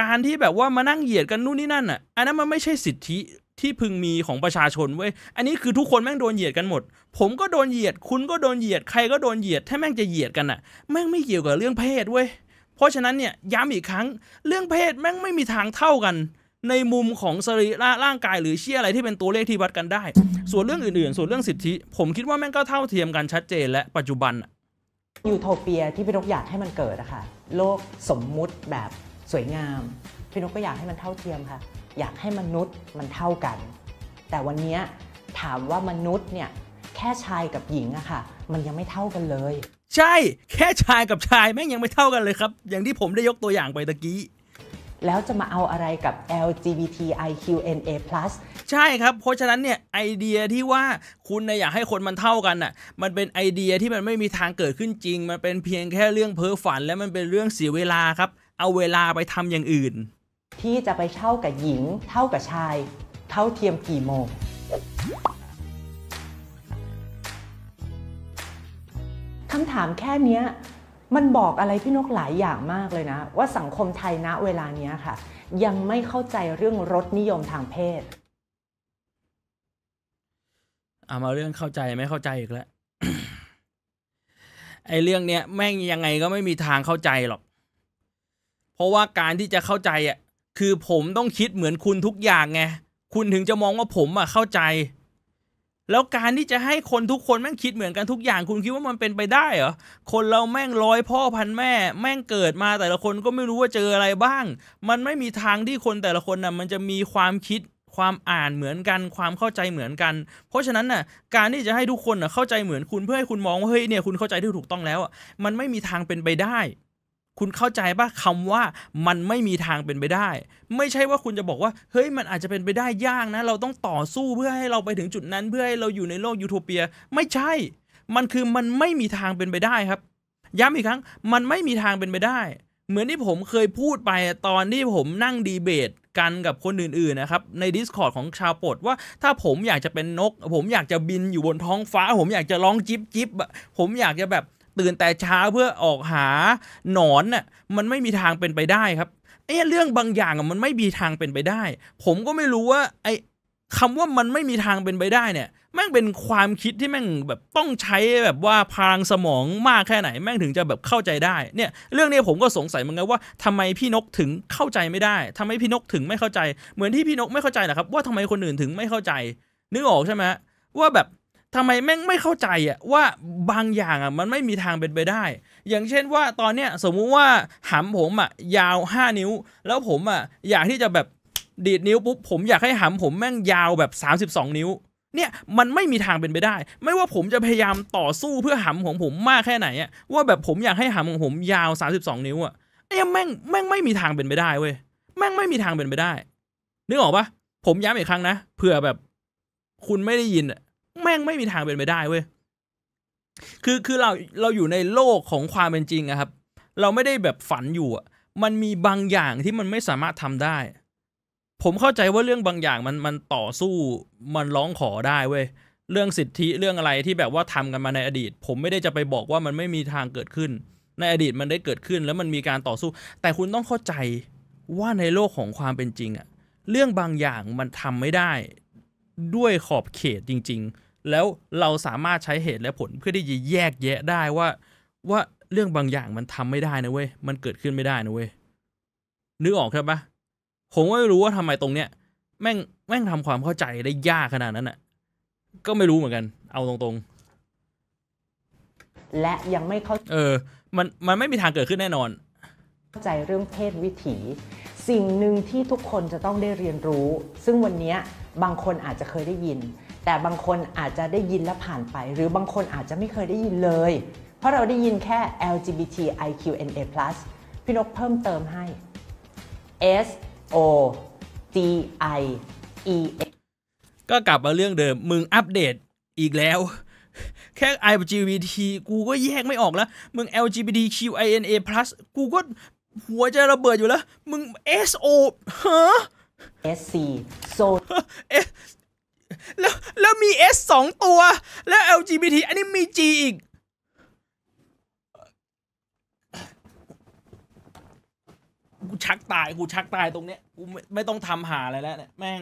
การที่แบบว่ามานั่งเหยียดกันนู่นนี่นั่นอ่ะอันนั้นมันไม่ใช่สิทธิที่พึงมีของประชาชนเว้ยอันนี้คือทุกคนแม่งโดนเหยียดกันหมด ผมก็โดนเหยียด คุณก็โดนเหยียดใครก็โดนเหยียดถ้าแม่งจะเหยียดกันอ่ะ แม่งไม่เกี่ยวกับเรื่องเพศเว้ยเพราะฉะนั้นเนี่ยย้ำอีกครั้งเรื่องเพศแม่งไม่มีทางเท่ากัน ในมุมของสรีระร่างกายหรือเชี่ยอะไรที่เป็นตัวเลขที่วัดกันได้ ส่วนเรื่องอื่นๆ ส่วนเรื่องสิทธิ ผมคิดว่าแม่งก็เท่าเทียมกันชัดเจนและปัจจุบันยูโทเปียที่พี่นกอยากให้มันเกิดอะค่ะโลกสมมุติแบบสวยงามพี่นกก็อยากให้มันเท่าเทียมค่ะ อยากให้มนุษย์มันเท่ากัน แต่วันนี้ถามว่ามนุษย์เนี่ยแค่ชายกับหญิงอะค่ะ มันยังไม่เท่ากันเลย ใช่ แค่ชายกับชาย แม่งยังไม่เท่ากันเลยครับอย่างที่ผมได้ยกตัวอย่างไปตะกี้ แล้วจะมาเอาอะไรกับ LGBTIQNA+ ใช่ครับเพราะฉะนั้นเนี่ยไอเดียที่ว่าคุณนะอยากให้คนมันเท่ากันน่ะมันเป็นไอเดียที่มันไม่มีทางเกิดขึ้นจริง มันเป็นเพียงแค่เรื่องเพ้อฝันและมันเป็นเรื่องเสียเวลาครับเอาเวลาไปทำอย่างอื่นพี่จะไปเช่ากับหญิง เท่ากับชาย เท่าเทียมกี่โมงคำถามแค่นี้มันบอกอะไรพี่นกหลายอย่างมากเลยนะว่าสังคมไทยณเวลานี้ค่ะ ยังไม่เข้าใจเรื่องรสนิยมทางเพศเอามาเรื่องเข้าใจไม่เข้าใจอีกแล้วไอ้เรื่องเนี้ยแม่งยังไงก็ไม่มีทางเข้าใจหรอกเพราะว่าการที่จะเข้าใจอ่ะคือผมต้องคิดเหมือนคุณทุกอย่างไงคุณถึงจะมองว่าผมอ่ะเข้าใจ แล้วการที่จะให้คนทุกคนแม่งคิดเหมือนกันทุกอย่าง คุณคิดว่ามันเป็นไปได้เหรอคนเราแม่งร้อยพ่อพันแม่ แม่งเกิดมาแต่ละคนก็ไม่รู้ว่าเจออะไรบ้าง มันไม่มีทางที่คนแต่ละคนน่ะมันจะมีความคิด ความอ่านเหมือนกัน ความเข้าใจเหมือนกัน เพราะฉะนั้นน่ะการที่จะให้ทุกคนน่ะเข้าใจเหมือนคุณเพื่อให้คุณมองว่าเฮ้ยเนี่ยคุณเข้าใจที่ถูกต้องแล้วอ่ะมันไม่มีทางเป็นไปได้คุณเข้าใจปะคำว่ามันไม่มีทางเป็นไปได้ ไม่ใช่ว่าคุณจะบอกว่าเฮ้ยมันอาจจะเป็นไปได้ยากนะเราต้องต่อสู้เพื่อให้เราไปถึงจุดนั้นเพื่อให้เราอยู่ในโลกยูโทเปีย ไม่ใช่ มันคือมันไม่มีทางเป็นไปได้ครับย้ำอีกครั้งมันไม่มีทางเป็นไปได้ เหมือนที่ผมเคยพูดไปตอนที่ผมนั่งดีเบต กันกับคนอื่นๆนะครับใน Discord ของชาวปดว่าถ้าผมอยากจะเป็นนก ผมอยากจะบินอยู่บนท้องฟ้า ผมอยากจะร้องจิ๊บจิ๊บผมอยากจะแบบตื่นแต่เช้าเพื่อออกหาหนอนน่ะมันไม่มีทางเป็นไปได้ครับไอ้เรื่องบางอย่างมันไม่มีทางเป็นไปได้ ผมก็ไม่รู้ว่าไอ้คำว่ามันไม่มีทางเป็นไปได้เนี่ย แม่งเป็นความคิดที่แม่งแบบต้องใช้แบบว่าพลังสมองมากแค่ไหนแม่งถึงจะแบบเข้าใจได้ เนี่ยเรื่องนี้ผมก็สงสัยเหมือนกันว่าทำไมพี่นกถึงเข้าใจไม่ได้ ทำไมพี่นกถึงไม่เข้าใจเหมือนที่พี่นกไม่เข้าใจนะครับ ว่าทำไมคนอื่นถึงไม่เข้าใจนึกออกใช่ไหมว่าแบบทำไมแม่งไม่เข้าใจอะว่าบางอย่างอะมันไม่มีทางเป็นไปได้ อย่างเช่นว่าตอนเนี้ย สมมุติว่าหำผมอะยาว5นิ้ว แล้วผมอะอยากที่จะแบบดีดนิ้ว ปุ๊บ ผมอยากให้หำผมแม่งยาวแบบ 32 นิ้ว เนี่ยมันไม่มีทางเป็นไปได้ ไม่ว่าผมจะพยายามต่อสู้เพื่อหำของผมมากแค่ไหนอะว่าแบบผมอยากให้หำของผมยาว32นิ้วอะไอ้แม่งแม่งไม่มีทางเป็นไปได้เว้ยแม่งไม่มีทางเป็นไปได้นึกออกปะผมย้ำอีกครั้งนะเผื่อแบบคุณไม่ได้ยินอะแม่งไม่มีทางเป็นไปได้เว้ย คือคือเราเราอยู่ในโลกของความเป็นจริงอะครับ เราไม่ได้แบบฝันอยู่อะมันมีบางอย่างที่มันไม่สามารถทำได้ ผมเข้าใจว่าเรื่องบางอย่างมันมันต่อสู้ มันร้องขอได้เว้ย เรื่องสิทธิ เรื่องอะไรที่แบบว่าทำกันมาในอดีต ผมไม่ได้จะไปบอกว่ามันไม่มีทางเกิดขึ้น ในอดีตมันได้เกิดขึ้น แล้วมันมีการต่อสู้ แต่คุณต้องเข้าใจว่าในโลกของความเป็นจริงอะเรื่องบางอย่างมันทำไม่ได้ด้วยขอบเขตจริง ๆ แล้วเราสามารถใช้เหตุและผลเพื่อที่จะแยกแยะได้ว่า ว่าเรื่องบางอย่างมันทำไม่ได้นะเว้ย มันเกิดขึ้นไม่ได้นะเว้ยนึกออกครับปะผมก็ไม่รู้ว่าทำไมตรงเนี้ยแม่งแม่งทำความเข้าใจได้ยากขนาดนั้นอะก็ไม่รู้เหมือนกัน เอาตรงๆ และยังไม่เข้า เออ มันมันไม่มีทางเกิดขึ้นแน่นอน เข้าใจเรื่องเพศวิถี สิ่งหนึ่งที่ทุกคนจะต้องได้เรียนรู้ ซึ่งวันนี้บางคนอาจจะเคยได้ยิน แต่บางคนอาจจะได้ยินแล้วผ่านไป หรือบางคนอาจจะไม่เคยได้ยินเลย เพราะเราได้ยินแค่ LGBTIQNA+ พี่นกเพิ่มเติมให้ S O G I E X ก็กลับมาเรื่องเดิมมึงอัปเดตอีกแล้ว แค่ LGBT กูก็แยกไม่ออกแล้วมึง LGBTQINA+ กูก็หัวใจระเบิดอยู่แล้วมึง SO ฮะ SC s ซแล้ว แล้วมี S สองตัว แล้ว LGBT อันนี้มี G อีก กูชักตาย กูชักตายตรงเนี้ยกูไม่ไม่ต้องทำหาอะไรแล้วเนี่ยแม่ง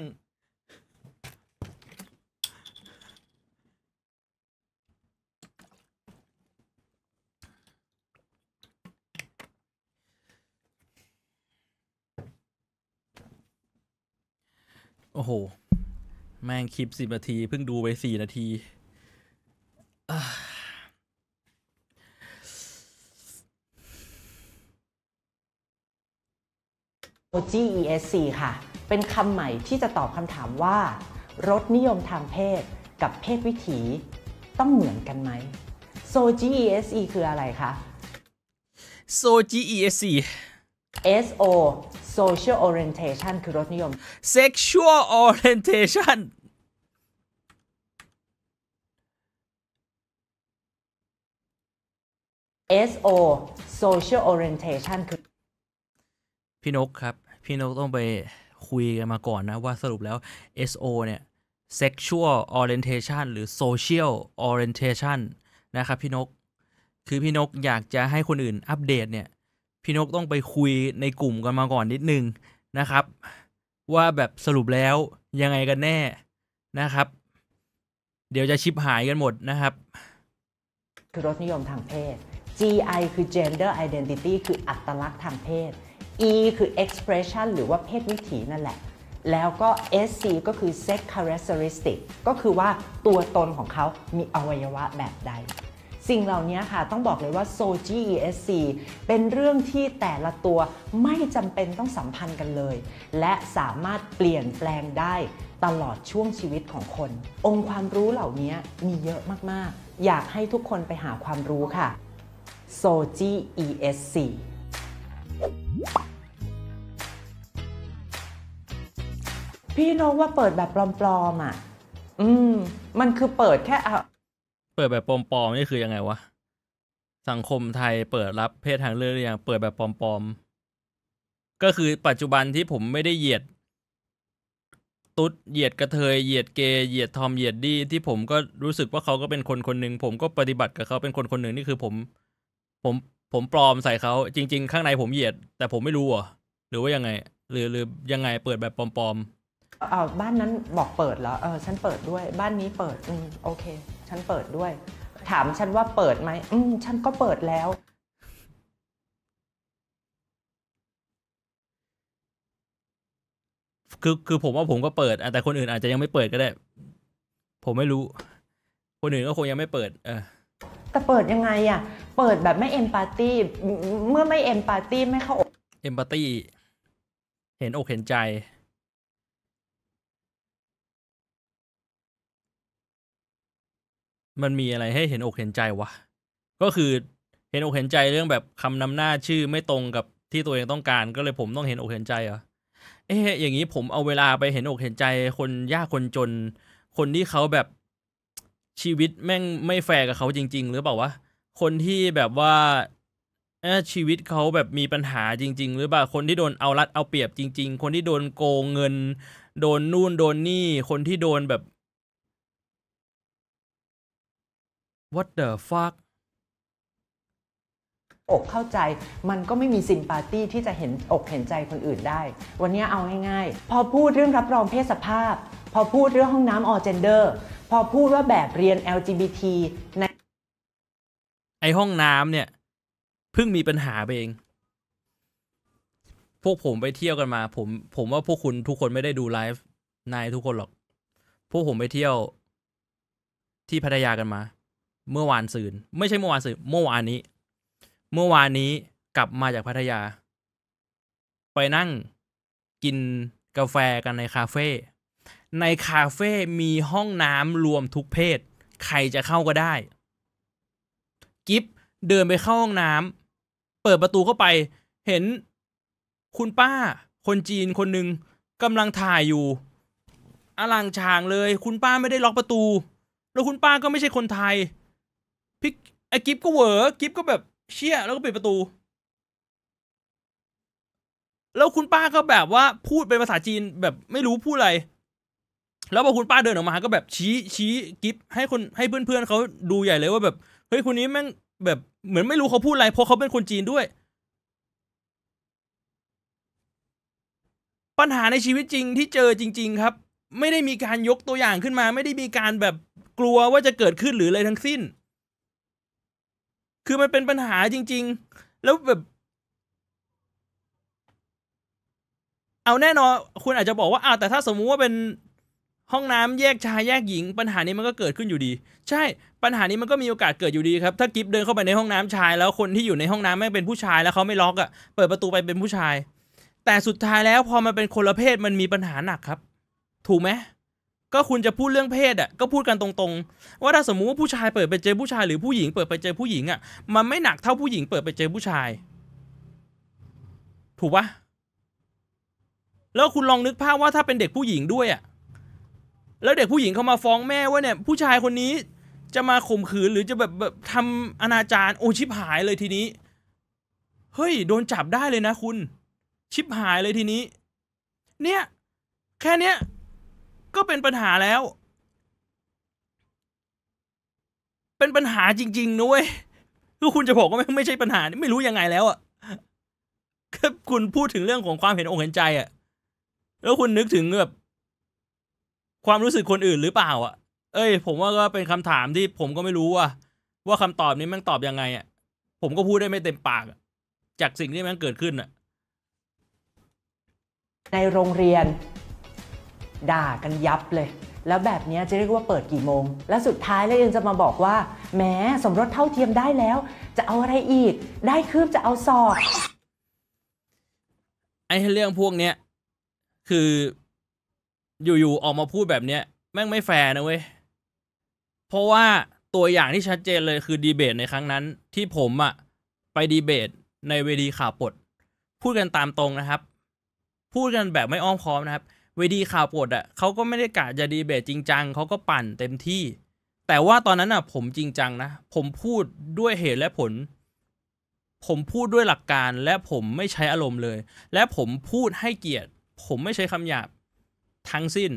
โอ้โห แม่งคลิปสิบนาทีเพิ่งดูไปสี่นาทีโอจี e s ีค่ะ เป็นคำใหม่ที่จะตอบคำถามว่ารสนิยมทางเพศกับเพศวิถีต้องเหมือนกันไหมโซจี e s ีคืออะไรคะโซจีเอส S O social orientation คือรสนิยม sexual orientation so social orientation คือ พี่นกครับ พี่นกต้องไปคุยกันมาก่อนนะ ว่าสรุปแล้ว SO เนี่ย sexual orientation หรือ social orientation นะครับพี่นก คือพี่นกอยากจะให้คนอื่นอัปเดตเนี่ยพี่นกต้องไปคุยในกลุ่มกันมาก่อนนิดนึงนะครับ ว่าแบบสรุปแล้วยังไงกันแน่นะครับ เดี๋ยวจะชิปหายกันหมดนะครับ คือรสนิยมทางเพศ GI คือ gender identity คืออัตลักษณ์ทางเพศ E คือ expression หรือว่าเพศวิถีนั่นแหละ แล้วก็ SC ก็คือ sex characteristic ก็คือว่าตัวตนของเขามีอวัยวะแบบใดสิ่งเหล่านี้ค่ะต้องบอกเลยว่า SOGI ESC เป็นเรื่องที่แต่ละตัวไม่จำเป็นต้องสัมพันธ์กันเลย และสามารถเปลี่ยนแปลงได้ ตลอดช่วงชีวิตของคน องค์ความรู้เหล่านี้มีเยอะมากๆ อยากให้ทุกคนไปหาความรู้ค่ะ SOGI ESC พี่นกว่าเปิดแบบปลอมๆอ่ะ อืมมันคือเปิดแค่ปิดแบบปลอมๆนี่คือยังไงวะสังคมไทยเปิดรับเพศทางเลือกหรือยังเปิดแบบปลอมๆ ก็คือปัจจุบันที่ผมไม่ได้เหยียด ตุ๊ดเหยียดกระเทยเหยียดเกย์เหยียดทอมเหยียดดีที่ผมก็รู้สึกว่าเขาก็เป็นคนคนหนึ่งผมก็ปฏิบัติกับเขาเป็นคนคนหนึ่งนี่คือผม ผมผมปลอมใส่เขาจริง ๆ ข้างในผมเหยียด แต่ผมไม่รู้อ่ะหรือว่ายังไงหรือหรือยังไงเปิดแบบปลอมๆอ้าวบ้านนั้นบอกเปิดแล้วเออฉันเปิดด้วย บ้านนี้เปิดอืมโอเคฉันเปิดด้วย ถามฉันว่าเปิดไหมอืมฉันก็เปิดแล้ว คือคือผมว่าผมก็เปิด แต่คนอื่นอาจจะยังไม่เปิดก็ได้ ผมไม่รู้ คนอื่นก็คงยังไม่เปิด เออแต่เปิดยังไงอ่ะ เปิดแบบไม่เอมพาร์ตี้เมื่อไม่เอมพาร์ตี้ไม่เข้าอก เอมพาร์ตี้เห็นอกเห็นใจมันมีอะไรให้เห็นอกเห็นใจวะ ก็คือเห็นอกเห็นใจเรื่องแบบคำนำหน้าชื่อไม่ตรงกับที่ตัวเองต้องการก็เลยผมต้องเห็นอกเห็นใจเหรอเอ๊ะอย่างนี้ผมเอาเวลาไปเห็นอกเห็นใจคนยากคนจน คนที่เขาแบบชีวิตแม่งไม่แฟร์กับเขาจริง ๆ หรือเปล่าวะ คนที่แบบว่าชีวิตเขาแบบมีปัญหาจริง ๆ หรือเปล่า คนที่โดนเอารัดเอาเปรียบจริง ๆ คนที่โดนโกงเงิน โดนนู่นโดนนี่คนที่โดนแบบ What the fuck อกเข้าใจ มันก็ไม่มีซิมปาตี้ที่จะเห็นอกเห็นใจคนอื่นได้ วันนี้เอาง่ายๆ พอพูดเรื่องรับรองเพศสภาพ พอพูดเรื่องห้องน้ำออเจนเดอร์พอพูดว่าแบบเรียน LGBT ในไอห้องน้ำเนี่ย เพิ่งมีปัญหาไปเอง พวกผมไปเที่ยวกันมา ผม ผมว่าพวกคุณทุกคนไม่ได้ดูไลฟ์นายทุกคนหรอก พวกผมไปเที่ยว ที่พัทยากันมาเมื่อวานซืน ไม่ใช่เมื่อวานซืนเมื่อวานนี้ เมื่อวานนี้กลับมาจากพัทยา ไปนั่ง กินกาแฟกันในคาเฟ่ในคาเฟ่มีห้องน้ำรวมทุกเพศ ใครจะเข้าก็ได้ กิฟเดินไปเข้าห้องน้ำเปิดประตูเข้าไปเห็น คุณป้า คนจีนคนหนึ่งกำลังถ่ายอยู่ อลังฉางเลย คุณป้าไม่ได้ล็อกประตู แล้วคุณป้าก็ไม่ใช่คนไทยพี่ไอ้กิฟก็เวอร์กิฟก็แบบเชี่ยแล้วก็ปิดประตูแล้วคุณป้าก็แบบว่าพูดเป็นภาษาจีน แบบไม่รู้พูดอะไรแล้วพอคุณป้าเดินออกมาก็แบบชี้ชี้กิฟให้คนให้เพื่อนๆเขาดูใหญ่เลยว่าแบบเฮ้ยคนนี้แม่งแบบเหมือนไม่รู้เขาพูดอะไร เพราะเขาเป็นคนจีนด้วย ปัญหาในชีวิตจริงที่เจอจริง ๆ ครับ ไม่ได้มีการยกตัวอย่างขึ้นมา ไม่ได้มีการแบบกลัวว่าจะเกิดขึ้นหรืออะไรทั้งสิ้นคือ มันเป็นปัญหาจริงๆ แล้วแบบ เอาแน่นอน คุณอาจจะบอกว่าอ้าวแต่ถ้าสมมุติว่าเป็นห้องน้ำแยกชายแยกหญิง ปัญหานี้มันก็เกิดขึ้นอยู่ดี ใช่ ปัญหานี้มันก็มีโอกาสเกิดอยู่ดีครับ ถ้ากิฟเดินเข้าไปในห้องน้ำชาย แล้วคนที่อยู่ในห้องน้ำไม่เป็นผู้ชาย แล้วเขาไม่ล็อกอะ่ะ เปิดประตูไปเป็นผู้ชาย แต่สุดท้ายแล้วพอมันเป็นคนละเพศมันมีปัญหาหนักครับ ถูกไหมก็คุณจะพูดเรื่องเพศอ่ะก็พูดกันตรงๆ ว่าถ้าสมมุติว่าผู้ชายเปิดไปเจอผู้ชาย หรือผู้หญิงเปิดไปเจอผู้หญิงอ่ะมันไม่หนักเท่าผู้หญิง เปิดไปเจอผู้ชาย ถูกปะแล้วคุณลองนึกภาพว่าถ้าเป็นเด็กผู้หญิงด้วยอ่ะแล้วเด็กผู้หญิงเขามาฟ้องแม่ว่าเนี่ย ผู้ชายคนนี้ จะมาข่มขืนหรือจะแบบแบบทำอนาจารโอชิบหายเลยทีนี้ เฮ้ย โดนจับได้เลยนะ คุณ ชิบหายเลยทีนี้ เนี่ย แค่เนี้ยก็เป็นปัญหาแล้ว เป็นปัญหาจริง ๆนุ้ย คือคุณจะบอกว่าไม่ไม่ใช่ปัญหาไม่รู้ยังไงแล้ว อ่ะ คือคุณพูดถึงเรื่องของความเห็นอกเห็นใจอ่ะ แล้วคุณนึกถึงแบบความรู้สึกคนอื่นหรือเปล่า อ่ะ เอ้ย ผมว่าก็เป็นคำถามที่ ผมก็ไม่รู้ว่าว่าคำตอบนี้มันตอบยังไงอ่ะ ผมก็พูดได้ไม่เต็มปากจากสิ่งที่มันเกิดขึ้นอ่ะ ในโรงเรียนด่ากันยับเลย แล้วแบบนี้จะเรียกว่าเปิดกี่โมง และสุดท้ายแล้วยังจะมาบอกว่าแหมสมรสเท่าเทียมได้แล้ว จะเอาอะไรอีก ได้คืบจะเอาสอบไอ้เรื่องพวกเนี้ยคือ อยู่ๆออกมาพูดแบบเนี้ย แม่งไม่แฟร์นะเว้ย เพราะว่าตัวอย่างที่ชัดเจนเลยคือดีเบตในครั้งนั้น ที่ผมอะไปดีเบตในเวทีข่าวปดพูดกันตามตรงนะครับ พูดกันแบบไม่อ้อมค้อมนะครับเวทีข่าวปวดอะ่ะเขาก็ไม่ได้กะจะดีเบตจริงจังเขาก็ปั่นเต็มที่ แต่ว่าตอนนั้นอะ่ะผมจริงจังนะ ผมพูดด้วยเหตุและผล ผมพูดด้วยหลักการ และผมไม่ใช้อารมณ์เลย และผมพูดให้เกียรติ ผมไม่ใช้คำหยาบทั้งสิ้น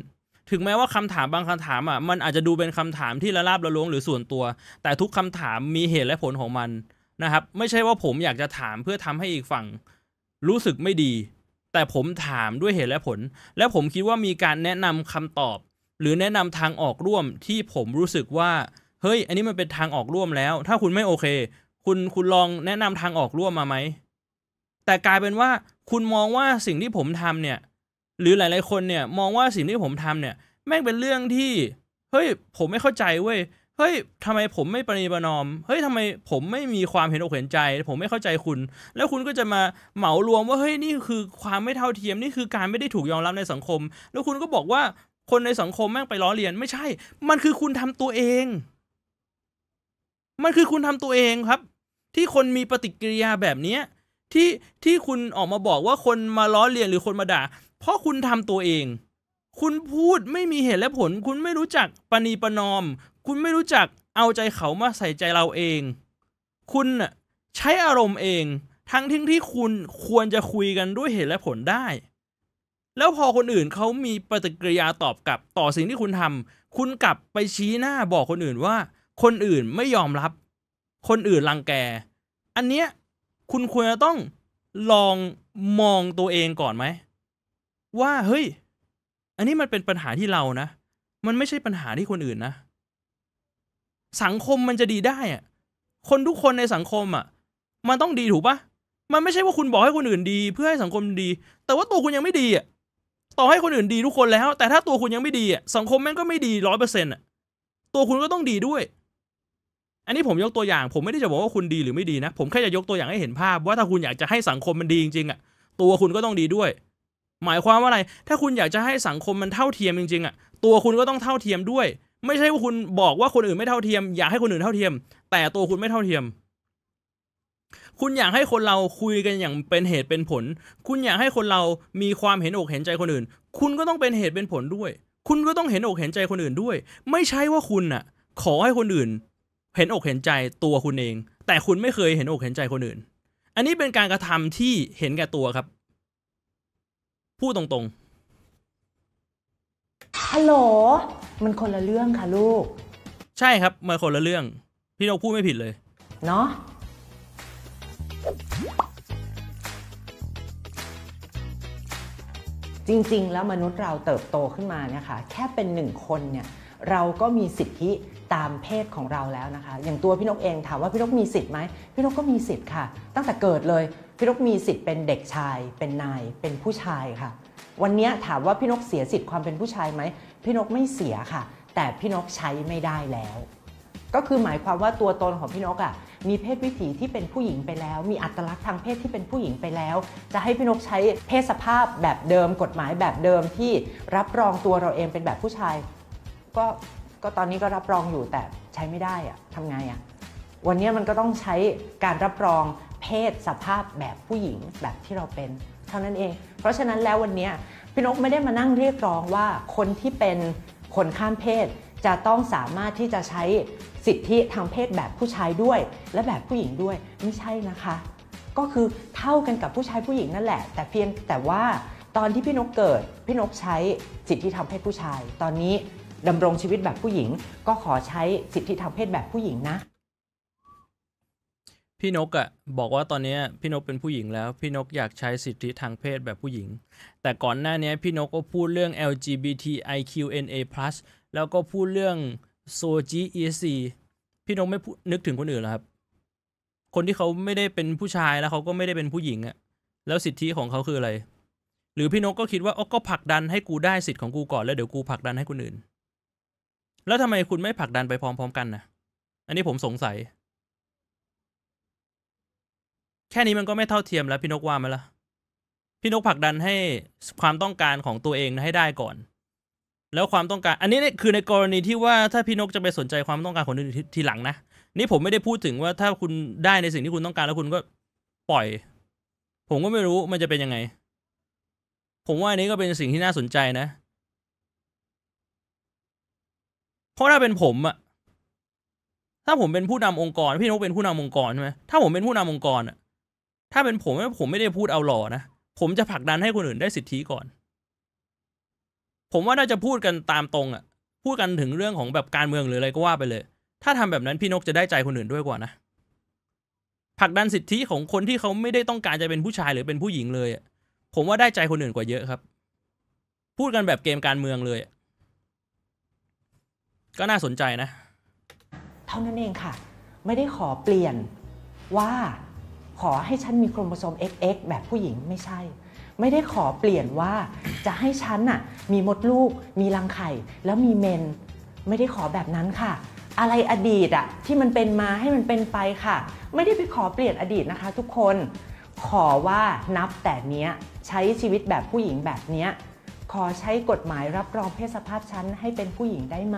ถึงแม้ว่าคำถามบางคำถามอ่ะมันอาจจะดูเป็นคำถามที่ละลาบละลวงหรือส่วนตัว แต่ทุกคำถามมีเหตุและผลของมันนะครับ ไม่ใช่ว่าผมอยากจะถามเพื่อทำให้อีกฝั่ง รู้สึกไม่ดีแต่ผมถามด้วยเหตุและผล และผมคิดว่ามีการแนะนำคำตอบ หรือแนะนำทางออกร่วมที่ผมรู้สึกว่า เฮ้ย อันนี้มันเป็นทางออกร่วมแล้ว ถ้าคุณไม่โอเค คุณ คุณลองแนะนำทางออกร่วมมาไหม แต่กลายเป็นว่าคุณมองว่าสิ่งที่ผมทำเนี่ย หรือหลายๆคนเนี่ยมองว่าสิ่งที่ผมทำเนี่ย แม่งเป็นเรื่องที่ เฮ้ย ผมไม่เข้าใจเว้ยเฮ้ย ทำไมผมไม่ประนีประนอม เฮ้ย ทำไมผมไม่มีความเห็นอกเห็นใจ ผมไม่เข้าใจคุณ แล้วคุณก็จะมาเหมารวมว่า เฮ้ย นี่คือ ความไม่เท่าเทียม นี่คือการไม่ได้ถูกยอมรับในสังคม แล้วคุณก็บอกว่า คนในสังคมแม่งไปล้อเลียน ไม่ใช่ มันคือคุณทำตัวเอง มันคือคุณทำตัวเองครับ ที่คนมีปฏิกิริยาแบบเนี้ยที่ที่คุณออกมาบอกว่าคนมาล้อเลียนหรือคนมาด่า เพราะคุณทำตัวเอง คุณพูดไม่มีเหตุและผล คุณไม่รู้จักปณีประนอมคุณไม่รู้จักเอาใจเขามาใส่ใจเราเอง คุณใช้อารมณ์เอง ทั้งทิ้งที่คุณควรจะคุยกันด้วยเหตุและผลได้ แล้วพอคนอื่นเขามีปฏิกิริยาตอบกลับต่อสิ่งที่คุณทำ คุณกลับไปชี้หน้าบอกคนอื่นว่า คนอื่นไม่ยอมรับ คนอื่นรังแก อันเนี้ยคุณควรจะต้องลองมองตัวเองก่อนไหม ว่าเฮ้ย อันนี้มันเป็นปัญหาที่เรานะ มันไม่ใช่ปัญหาที่คนอื่นนะสังคมมันจะดีได้อะคนทุกคนในสังคมอ่ะ มันต้องดีถูกปะ มันไม่ใช่ว่าคุณบอกให้คนอื่นดีเพื่อให้สังคมดี แต่ว่าตัวคุณยังไม่ดีอ่ะ ต่อให้คนอื่นดีทุกคนแล้ว แต่ถ้าตัวคุณยังไม่ดีอ่ะสังคมแม่งก็ไม่ดีร้อยเปอร์เซ็นต์อ่ะตัวคุณก็ต้องดีด้วย อันนี้ผมยกตัวอย่าง ผมไม่ได้จะบอกว่าคุณดีหรือไม่ดีนะ ผมแค่จะยกตัวอย่างให้เห็นภาพ ว่าถ้าคุณอยากจะให้สังคมมันดีจริงๆอ่ะตัวคุณก็ต้องดีด้วย หมายความว่าอะไร ถ้าคุณอยากจะให้สังคมมันเท่าเทียมจริงๆอ่ะตัวคุณก็ต้องเท่าเทียมด้วยไม่ใช่ว่าคุณบอกว่าคนอื่นไม่เท่าเทียม อยากให้คนอื่นเท่าเทียม แต่ตัวคุณไม่เท่าเทียม คุณอยากให้คนเราคุยกันอย่างเป็นเหตุเป็นผล คุณอยากให้คนเรามีความเห็นอกเห็นใจคนอื่น คุณก็ต้องเป็นเหตุเป็นผลด้วย คุณก็ต้องเห็นอกเห็นใจคนอื่นด้วย ไม่ใช่ว่าคุณน่ะ ขอให้คนอื่น เห็นอกเห็นใจตัวคุณเอง แต่คุณไม่เคยเห็นอกเห็นใจคนอื่น อันนี้เป็นการกระทำที่เห็นแก่ตัวครับพูดตรง ๆฮัลโหลมันคนละเรื่องค่ะลูก ใช่ครับ มันคนละเรื่อง พี่นกพูดไม่ผิดเลย เนาะจริงๆ แล้วมนุษย์เราเติบโตขึ้นมาเนี่ยค่ะ แค่เป็นหนึ่งคนเนี่ย เราก็มีสิทธิตามเพศของเราแล้วนะคะ อย่างตัวพี่นกเองถามว่าพี่นกมีสิทธิ์ไหมพี่นกก็มีสิทธิ์ค่ะ ตั้งแต่เกิดเลย พี่นกมีสิทธิ์เป็นเด็กชาย เป็นนาย เป็นผู้ชายค่ะวันนี้ถามว่าพี่นกเสียสิทธิ์ความเป็นผู้ชายไหมพี่นกไม่เสียค่ะ แต่พี่นกใช้ไม่ได้แล้ว ก็คือหมายความว่าตัวตนของพี่นกอะ่ะมีเพศวิถีที่เป็นผู้หญิงไปแล้ว มีอัตลักษณ์ทางเพศที่เป็นผู้หญิงไปแล้ว จะให้พี่นกใช้เพศสภาพแบบเดิม กฎหมายแบบเดิมที่รับรองตัวเราเองเป็นแบบผู้ชาย ก็ก็ตอนนี้ก็รับรองอยู่แต่ใช้ไม่ได้อะทำไงอ่ะวันนี้มันก็ต้องใช้การรับรองเพศสภาพแบบผู้หญิงแบบที่เราเป็นท่านั้นเองเพราะฉะนั้นแล้ววันนี้พี่นกไม่ได้มานั่งเรียกร้องว่าคนที่เป็นคนข้ามเพศ จะต้องสามารถที่จะใช้สิทธิทางเพศแบบผู้ชายด้วย และแบบผู้หญิงด้วยไม่ใช่นะคะ ก็คือเท่ากันกับผู้ชายผู้หญิงนั่นแหละ แต่เพียงแต่ว่าตอนที่พี่นกเกิดพี่นกใช้สิทธิทางเพศผู้ชาย ตอนนี้ดำรงชีวิตแบบผู้หญิง ก็ขอใช้สิทธิทางเพศแบบผู้หญิงนะพี่นกอะ่ะ บอกว่าตอนนี้พี่นกเป็นผู้หญิง แล้ว พี่นกอยากใช้สิทธิทางเพศแบบผู้หญิง แต่ก่อนหน้านี้พี่นกก็พูดเรื่อง LGBTIQNA+ แล้วก็พูดเรื่องโซจีเอีพี่นกไม่นึกถึงคนอื่นหรอครับ คนที่เขาไม่ได้เป็นผู้ชายแล้วเขาก็ไม่ได้เป็นผู้หญิงอะแล้วสิทธิของเขาคืออะไร หรือพี่นกก็คิดว่าอ๋อก็ผลักดันให้กูได้สิทธิ์ของกูก่อนแล้วเดี๋ยวกูผลักดันให้คนอื่น แล้วทำไมคุณไม่ผลักดันไปพร้อมๆ กันนะอันนี้ผมสงสัยแค่นี้มันก็ไม่เท่าเทียมแล้วพี่นกว่าไหมลละพี่นกผลักดันให้ความต้องการของตัวเองนะให้ได้ก่อน แล้วความต้องการ อันนี้เนี่ยคือในกรณีที่ว่าถ้าพี่นกจะไปสนใจความต้องการของคนอื่นทีหลังนะนี่ผมไม่ได้พูดถึงว่าถ้าคุณได้ในสิ่งที่คุณต้องการแล้วคุณก็ปล่อย ผมก็ไม่รู้มันจะเป็นยังไง ผมว่าอันนี้ก็เป็นสิ่งที่น่าสนใจนะ เพราะถ้าเป็นผมอะถ้าผมเป็นผู้นำองค์กร พี่นกเป็นผู้นำองค์กรใช่ไหมถ้าผมเป็นผู้นำองค์กรอะถ้าเป็นผมผม ไม่ได้พูดเอาหล่อนะ ผมจะผลักดันให้คนอื่นได้สิทธิก่อน ผมว่าน่าจะพูดกันตามตรงอะ่ะ พูดกันถึงเรื่องของแบบการเมืองหรืออะไรก็ว่าไปเลย ถ้าทำแบบนั้นพี่นกจะได้ใจคนอื่นด้วยกว่านะผลักดันสิทธิของคนที่เขาไม่ได้ต้องการจะเป็นผู้ชายหรือเป็นผู้หญิงเลยผมว่าได้ใจคนอื่นกว่าเยอะครับ พูดกันแบบเกมการเมืองเลย ก็น่าสนใจนะ เท่านั้นเองค่ะ ไม่ได้ขอเปลี่ยน ว่าขอให้ฉันมีโครโมโซม XX แบบผู้หญิงไม่ใช่ ไม่ได้ขอเปลี่ยนว่าจะให้ฉันน่ะมีมดลูก มีรังไข่แล้วมีเมน ไม่ได้ขอแบบนั้นค่ะ อะไรอดีตอะที่มันเป็นมาให้มันเป็นไปค่ะ ไม่ได้ไปขอเปลี่ยนอดีตนะคะทุกคนขอว่านับแต่เนี้ยใช้ชีวิตแบบผู้หญิงแบบเนี้ยขอใช้กฎหมายรับรองเพศสภาพฉันให้เป็นผู้หญิงได้ไหม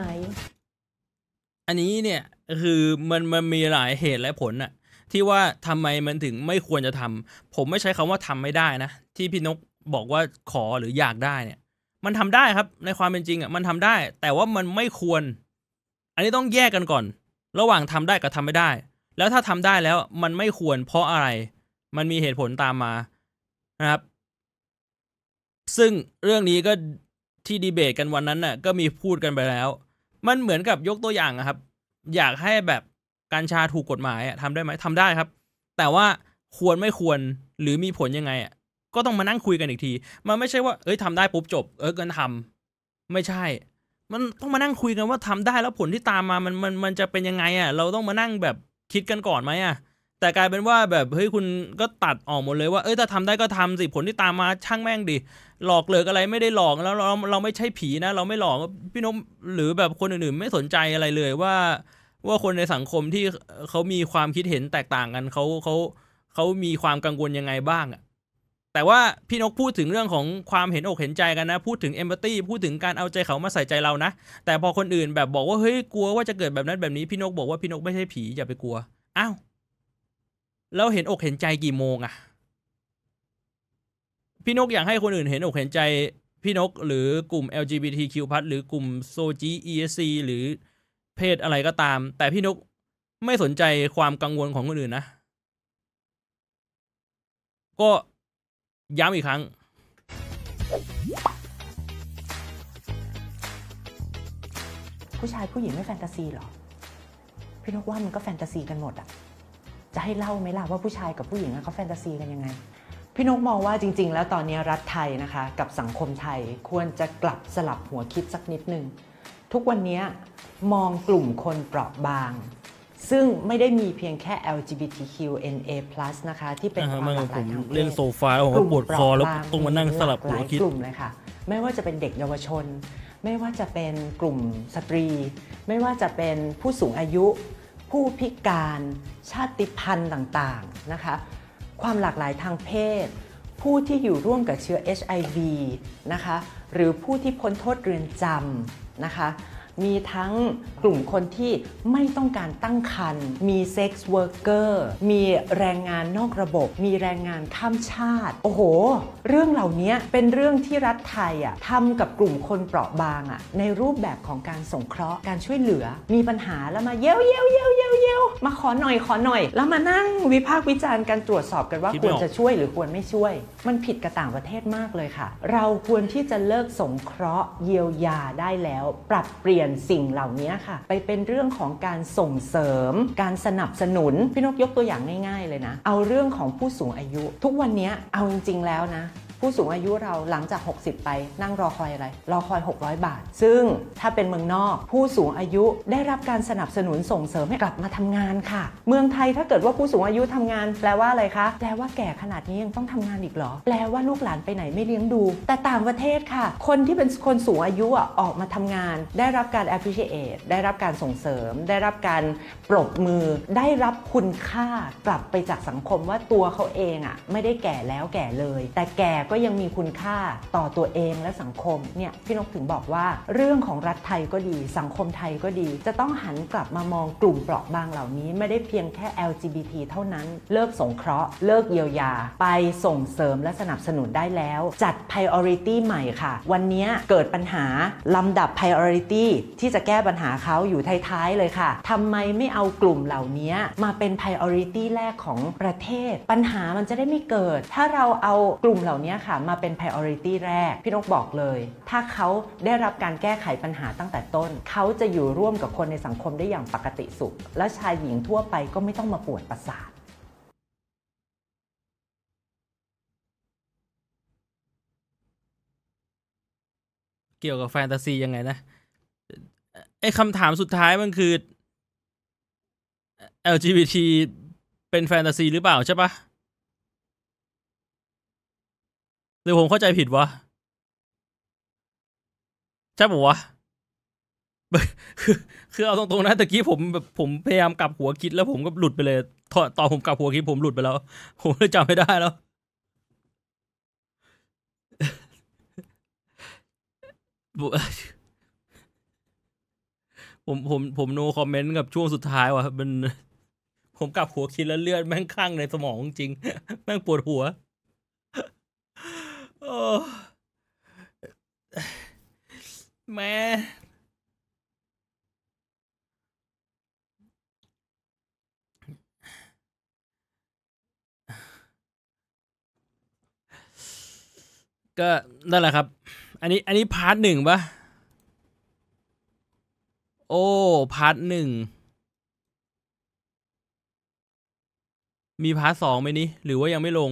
อันนี้เนี่ยคือมันมันมีหลายเหตุและผลอะที่ว่าทำไมมันถึงไม่ควรจะทำ ผมไม่ใช้คำว่าทำไม่ได้นะ ที่พี่นกบอกว่าขอหรืออยากได้เนี่ย มันทำได้ครับ ในความเป็นจริง อ่ะ มันทำได้ แต่ว่ามันไม่ควร อันนี้ต้องแยกกันก่อน ระหว่างทำได้กับทำไม่ได้ แล้วถ้าทำได้แล้ว มันไม่ควรเพราะอะไร มันมีเหตุผลตามมา นะครับ ซึ่งเรื่องนี้ก็ที่ดีเบตกันวันนั้นน่ะก็มีพูดกันไปแล้ว มันเหมือนกับยกตัวอย่างนะครับ อยากให้แบบกัญชาถูกกฎหมายอะทำได้ไหมทำได้ครับ แต่ว่าควรไม่ควรหรือมีผลยังไงอะก็ต้องมานั่งคุยกันอีกที มันไม่ใช่ว่าเอ้ยทำได้ปุ๊บจบเออกันทำ ไม่ใช่มันต้องมานั่งคุยกันว่าทำได้แล้วผลที่ตามมามันมันมันจะเป็นยังไงอะเราต้องมานั่งแบบคิดกันก่อนไหมอะแต่กลายเป็นว่าแบบเฮ้ยคุณก็ตัดออกหมดเลยว่าเอ้ยถ้าทำได้ก็ทำสิผลที่ตามมาช่างแม่งดิหลอกเหลืออะไรไม่ได้หลอกแล้วเราเราไม่ใช่ผีนะ เราไม่หลอกพี่นพหรือแบบคนอื่นๆ ไม่สนใจอะไรเลยว่าว่าคนในสังคมที่เขามีความคิดเห็นแตกต่างกันเขาเขาเขามีความกังวลยังไงบ้างอะแต่ว่าพี่นกพูดถึงเรื่องของความเห็นอกเห็นใจกันนะพูดถึงเอมพัตตีพูดถึงการเอาใจเขามาใส่ใจเรานะ แต่พอคนอื่นแบบบอกว่าเฮ้ยกลัวว่าจะเกิดแบบนั้นแบบนี้พี่นกบอกว่าพี่นกไม่ใช่ผีอย่าไปกลัวอ้าวแล้วเห็นอกเห็นใจกี่โมงอะพี่นกอยากให้คนอื่นเห็นอกเห็นใจพี่นก หรือกลุ่ม LGBTQ+ หรือกลุ่มโซจี ESC หรือเพศอะไรก็ตาม แต่พี่นุกไม่สนใจความกังวลของคนอื่นนะ ก็ย้ำอีกครั้ง ผู้ชายผู้หญิงไม่แฟนตาซีหรอ พี่นุกว่ามันก็แฟนตาซีกันหมดอะจะให้เล่าไหมล่ะว่าผู้ชายกับผู้หญิงเขาแฟนตาซีกันยังไง พี่นกมองว่าจริงๆแล้วตอนนี้รัฐไทยนะคะ กับสังคมไทยควรจะกลับสลับหัวคิดสักนิดนึงทุกวันนี้มองกลุ่มคนเปราะบาง ซึ่งไม่ได้มีเพียงแค่ LGBTQNA+ นะคะ ที่เป็นความหลากหลายทางเพศเล่นโซฟาผมปวดคอแล้วต้องมานั่งสลับหัวคิดกลุ่มเลยค่ะไม่ว่าจะเป็นเด็กเยาวชน ไม่ว่าจะเป็นกลุ่มสตรี ไม่ว่าจะเป็นผู้สูงอายุ ผู้พิการชาติพันธุ์ต่างๆนะคะ ความหลากหลายทางเพศ ผู้ที่อยู่ร่วมกับเชื้อ HIV นะคะหรือผู้ที่พ้นโทษเรือนจำนะคะมีทั้งกลุ่มคนที่ไม่ต้องการตั้งครรภ์มีเซ็กซ์เวิร์กเกอร์ มีแรงงานนอกระบบ มีแรงงานข้ามชาติ โอ้โห เรื่องเหล่านี้เป็นเรื่องที่รัฐไทยอ่ะทำกับกลุ่มคนเปราะบางอ่ะในรูปแบบของการสงเคราะห์ การช่วยเหลือ มีปัญหาแล้วมาเย้วเย้วเย้วเย้่เย้วมาขอหน่อยขอหน่อย แล้วมานั่งวิพากษ์วิจารณ์กันตรวจสอบกันว่าควรจะช่วยหรือควรไม่ช่วย มันผิดกับต่างประเทศมากเลยค่ะ เราควรที่จะเลิกสงเคราะห์ เยียวยาได้แล้วปรับเปลี่ยนยนสิ่งเหล่านี้ค่ะ ไปเป็นเรื่องของการส่งเสริม การสนับสนุน พี่นกยกตัวอย่างง่าย ๆเลยนะ เอาเรื่องของผู้สูงอายุ ทุกวันนี้เอาจริง ๆ แล้วนะผู้สูงอายุเราหลังจาก 60 ไปนั่งรอคอยอะไร รอคอย 600 บาท ซึ่งถ้าเป็นเมืองนอกผู้สูงอายุได้รับการสนับสนุนส่งเสริมให้กลับมาทำงานค่ะ เมืองไทยถ้าเกิดว่าผู้สูงอายุทำงาน แปลว่าอะไรคะแปลว่าแก่ขนาดนี้ยังต้องทำงานอีกเหรอแปลว่าลูกหลานไปไหนไม่เลี้ยงดู แต่ต่างประเทศค่ะ คนที่เป็นคนสูงอายุออกมาทำงาน ได้รับการ appreciate ได้รับการส่งเสริม ได้รับการปรบมือ ได้รับคุณค่ากลับไปจากสังคมว่าตัวเขาเองอ่ะไม่ได้แก่แล้วแก่เลย แต่แก่ก็ก็ยังมีคุณค่าต่อตัวเองและสังคม เนี่ยพี่นกถึงบอกว่าเรื่องของรัฐไทยก็ดีสังคมไทยก็ดี จะต้องหันกลับมามองกลุ่มเปราะบางเหล่านี้ ไม่ได้เพียงแค่ LGBT เท่านั้นเลิกสงเคราะห์ เลิกเยียวยา ไปส่งเสริมและสนับสนุนได้แล้ว จัด priority ใหม่ค่ะ วันนี้เกิดปัญหาลำดับ priority ที่จะแก้ปัญหาเขาอยู่ท้ายๆเลยค่ะทำไมไม่เอากลุ่มเหล่านี้มาเป็น priority แรกของประเทศ ปัญหามันจะได้ไม่เกิด ถ้าเราเอากลุ่มเหล่านี้ี้ค่ะมาเป็น priority แรก พี่นกบอกเลย ถ้าเขาได้รับการแก้ไขปัญหาตั้งแต่ต้น เขาจะอยู่ร่วมกับคนในสังคมได้อย่างปกติสุข และชายหญิงทั่วไปก็ไม่ต้องมาปวดประสาท เกี่ยวกับแฟนตาซียังไงนะไอคำถามสุดท้ายมันคือ LGBT เป็นแฟนตาซีหรือเปล่าใช่ปะหรือผมเข้าใจผิดวะใช่ปะวะคือคือเอาตรงๆนะตะกี้ผมแบบผมพยายามกลับหัวคิดแล้วผมก็หลุดไปเลยตอนตอนผมกลับหัวคิดผมหลุดไปแล้ว ผมจำไม่ได้แล้วผมผม ผมโนคอมเมนต์กับช่วงสุดท้ายว่ะมัน ผมกลับหัวคิดแล้วเลือดแม่งข้างในสมอง จริง แม่งปวดหัวอ้แม่ก็นั่นแหละครับ อันนี้ อันนี้พาร์ทหนึ่งปะโอ้ พาร์ทหนึ่ง มีพาร์ทสองไหมนี้หรือว่ายังไม่ลง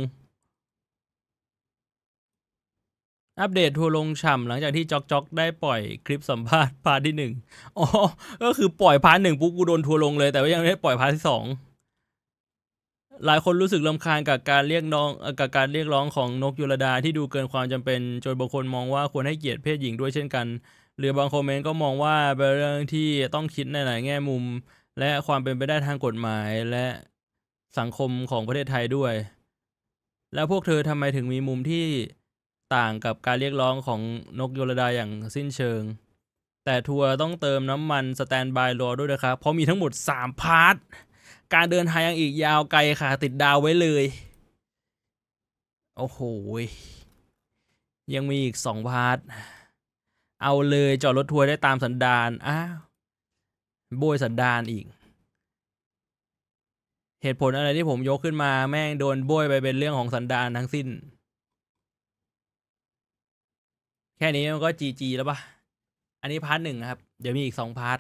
อัปเดตทัวลงฉ่ำหลังจากที่จ็อกจ็อก ได้ปล่อยคลิปสัมภาษณ์พาร์ทที่หนึ่งอ๋อ ก็คือปล่อยพาร์ทหนึ่งปุ๊บกูโดนทัวลงเลยแต่ว่ายังไม่ได้ปล่อยพาร์ทที่สอง หลายคนรู้สึกลำคาญกับการเรียกน้องกับการเรียกร้องของนกยุรดาที่ดูเกินความจำเป็นจนบางคนมองว่าควรให้เกียรติเพศหญิงด้วยเช่นกันหรือบางคอมเมนต์ก็มองว่าเป็นเรื่องที่ต้องคิดในหลายแง่มุมและความเป็นไปได้ทางกฎหมาย และสังคมของประเทศไทยด้วย แล้วพวกเธอทำไมถึงมีมุมที่ต่างกับการเรียกร้องของนกโยลดาอย่างสิ้นเชิง แต่ทัวร์ต้องเติมน้ำมันสแตนบายรอด้วยนะครับเพราะมีทั้งหมด 3 พาร์ทการเดินทางยังอีกยาวไกลค่ะ ติดดาวไว้เลย โอ้โหยังมีอีก 2 พาร์ทเอาเลยจอดรถทัวร์ได้ตามสันดานอ้าวโบยสันดานอีก เหตุผลอะไรที่ผมยกขึ้นมาแม่งโดนโบยไปเป็นเรื่องของสันดานทั้งสิ้นแค่นี้มันก็จีจีแล้วปะอันนี้พาร์ทหนึ่งครับ เดี๋ยว มีอีกสองพาร์ท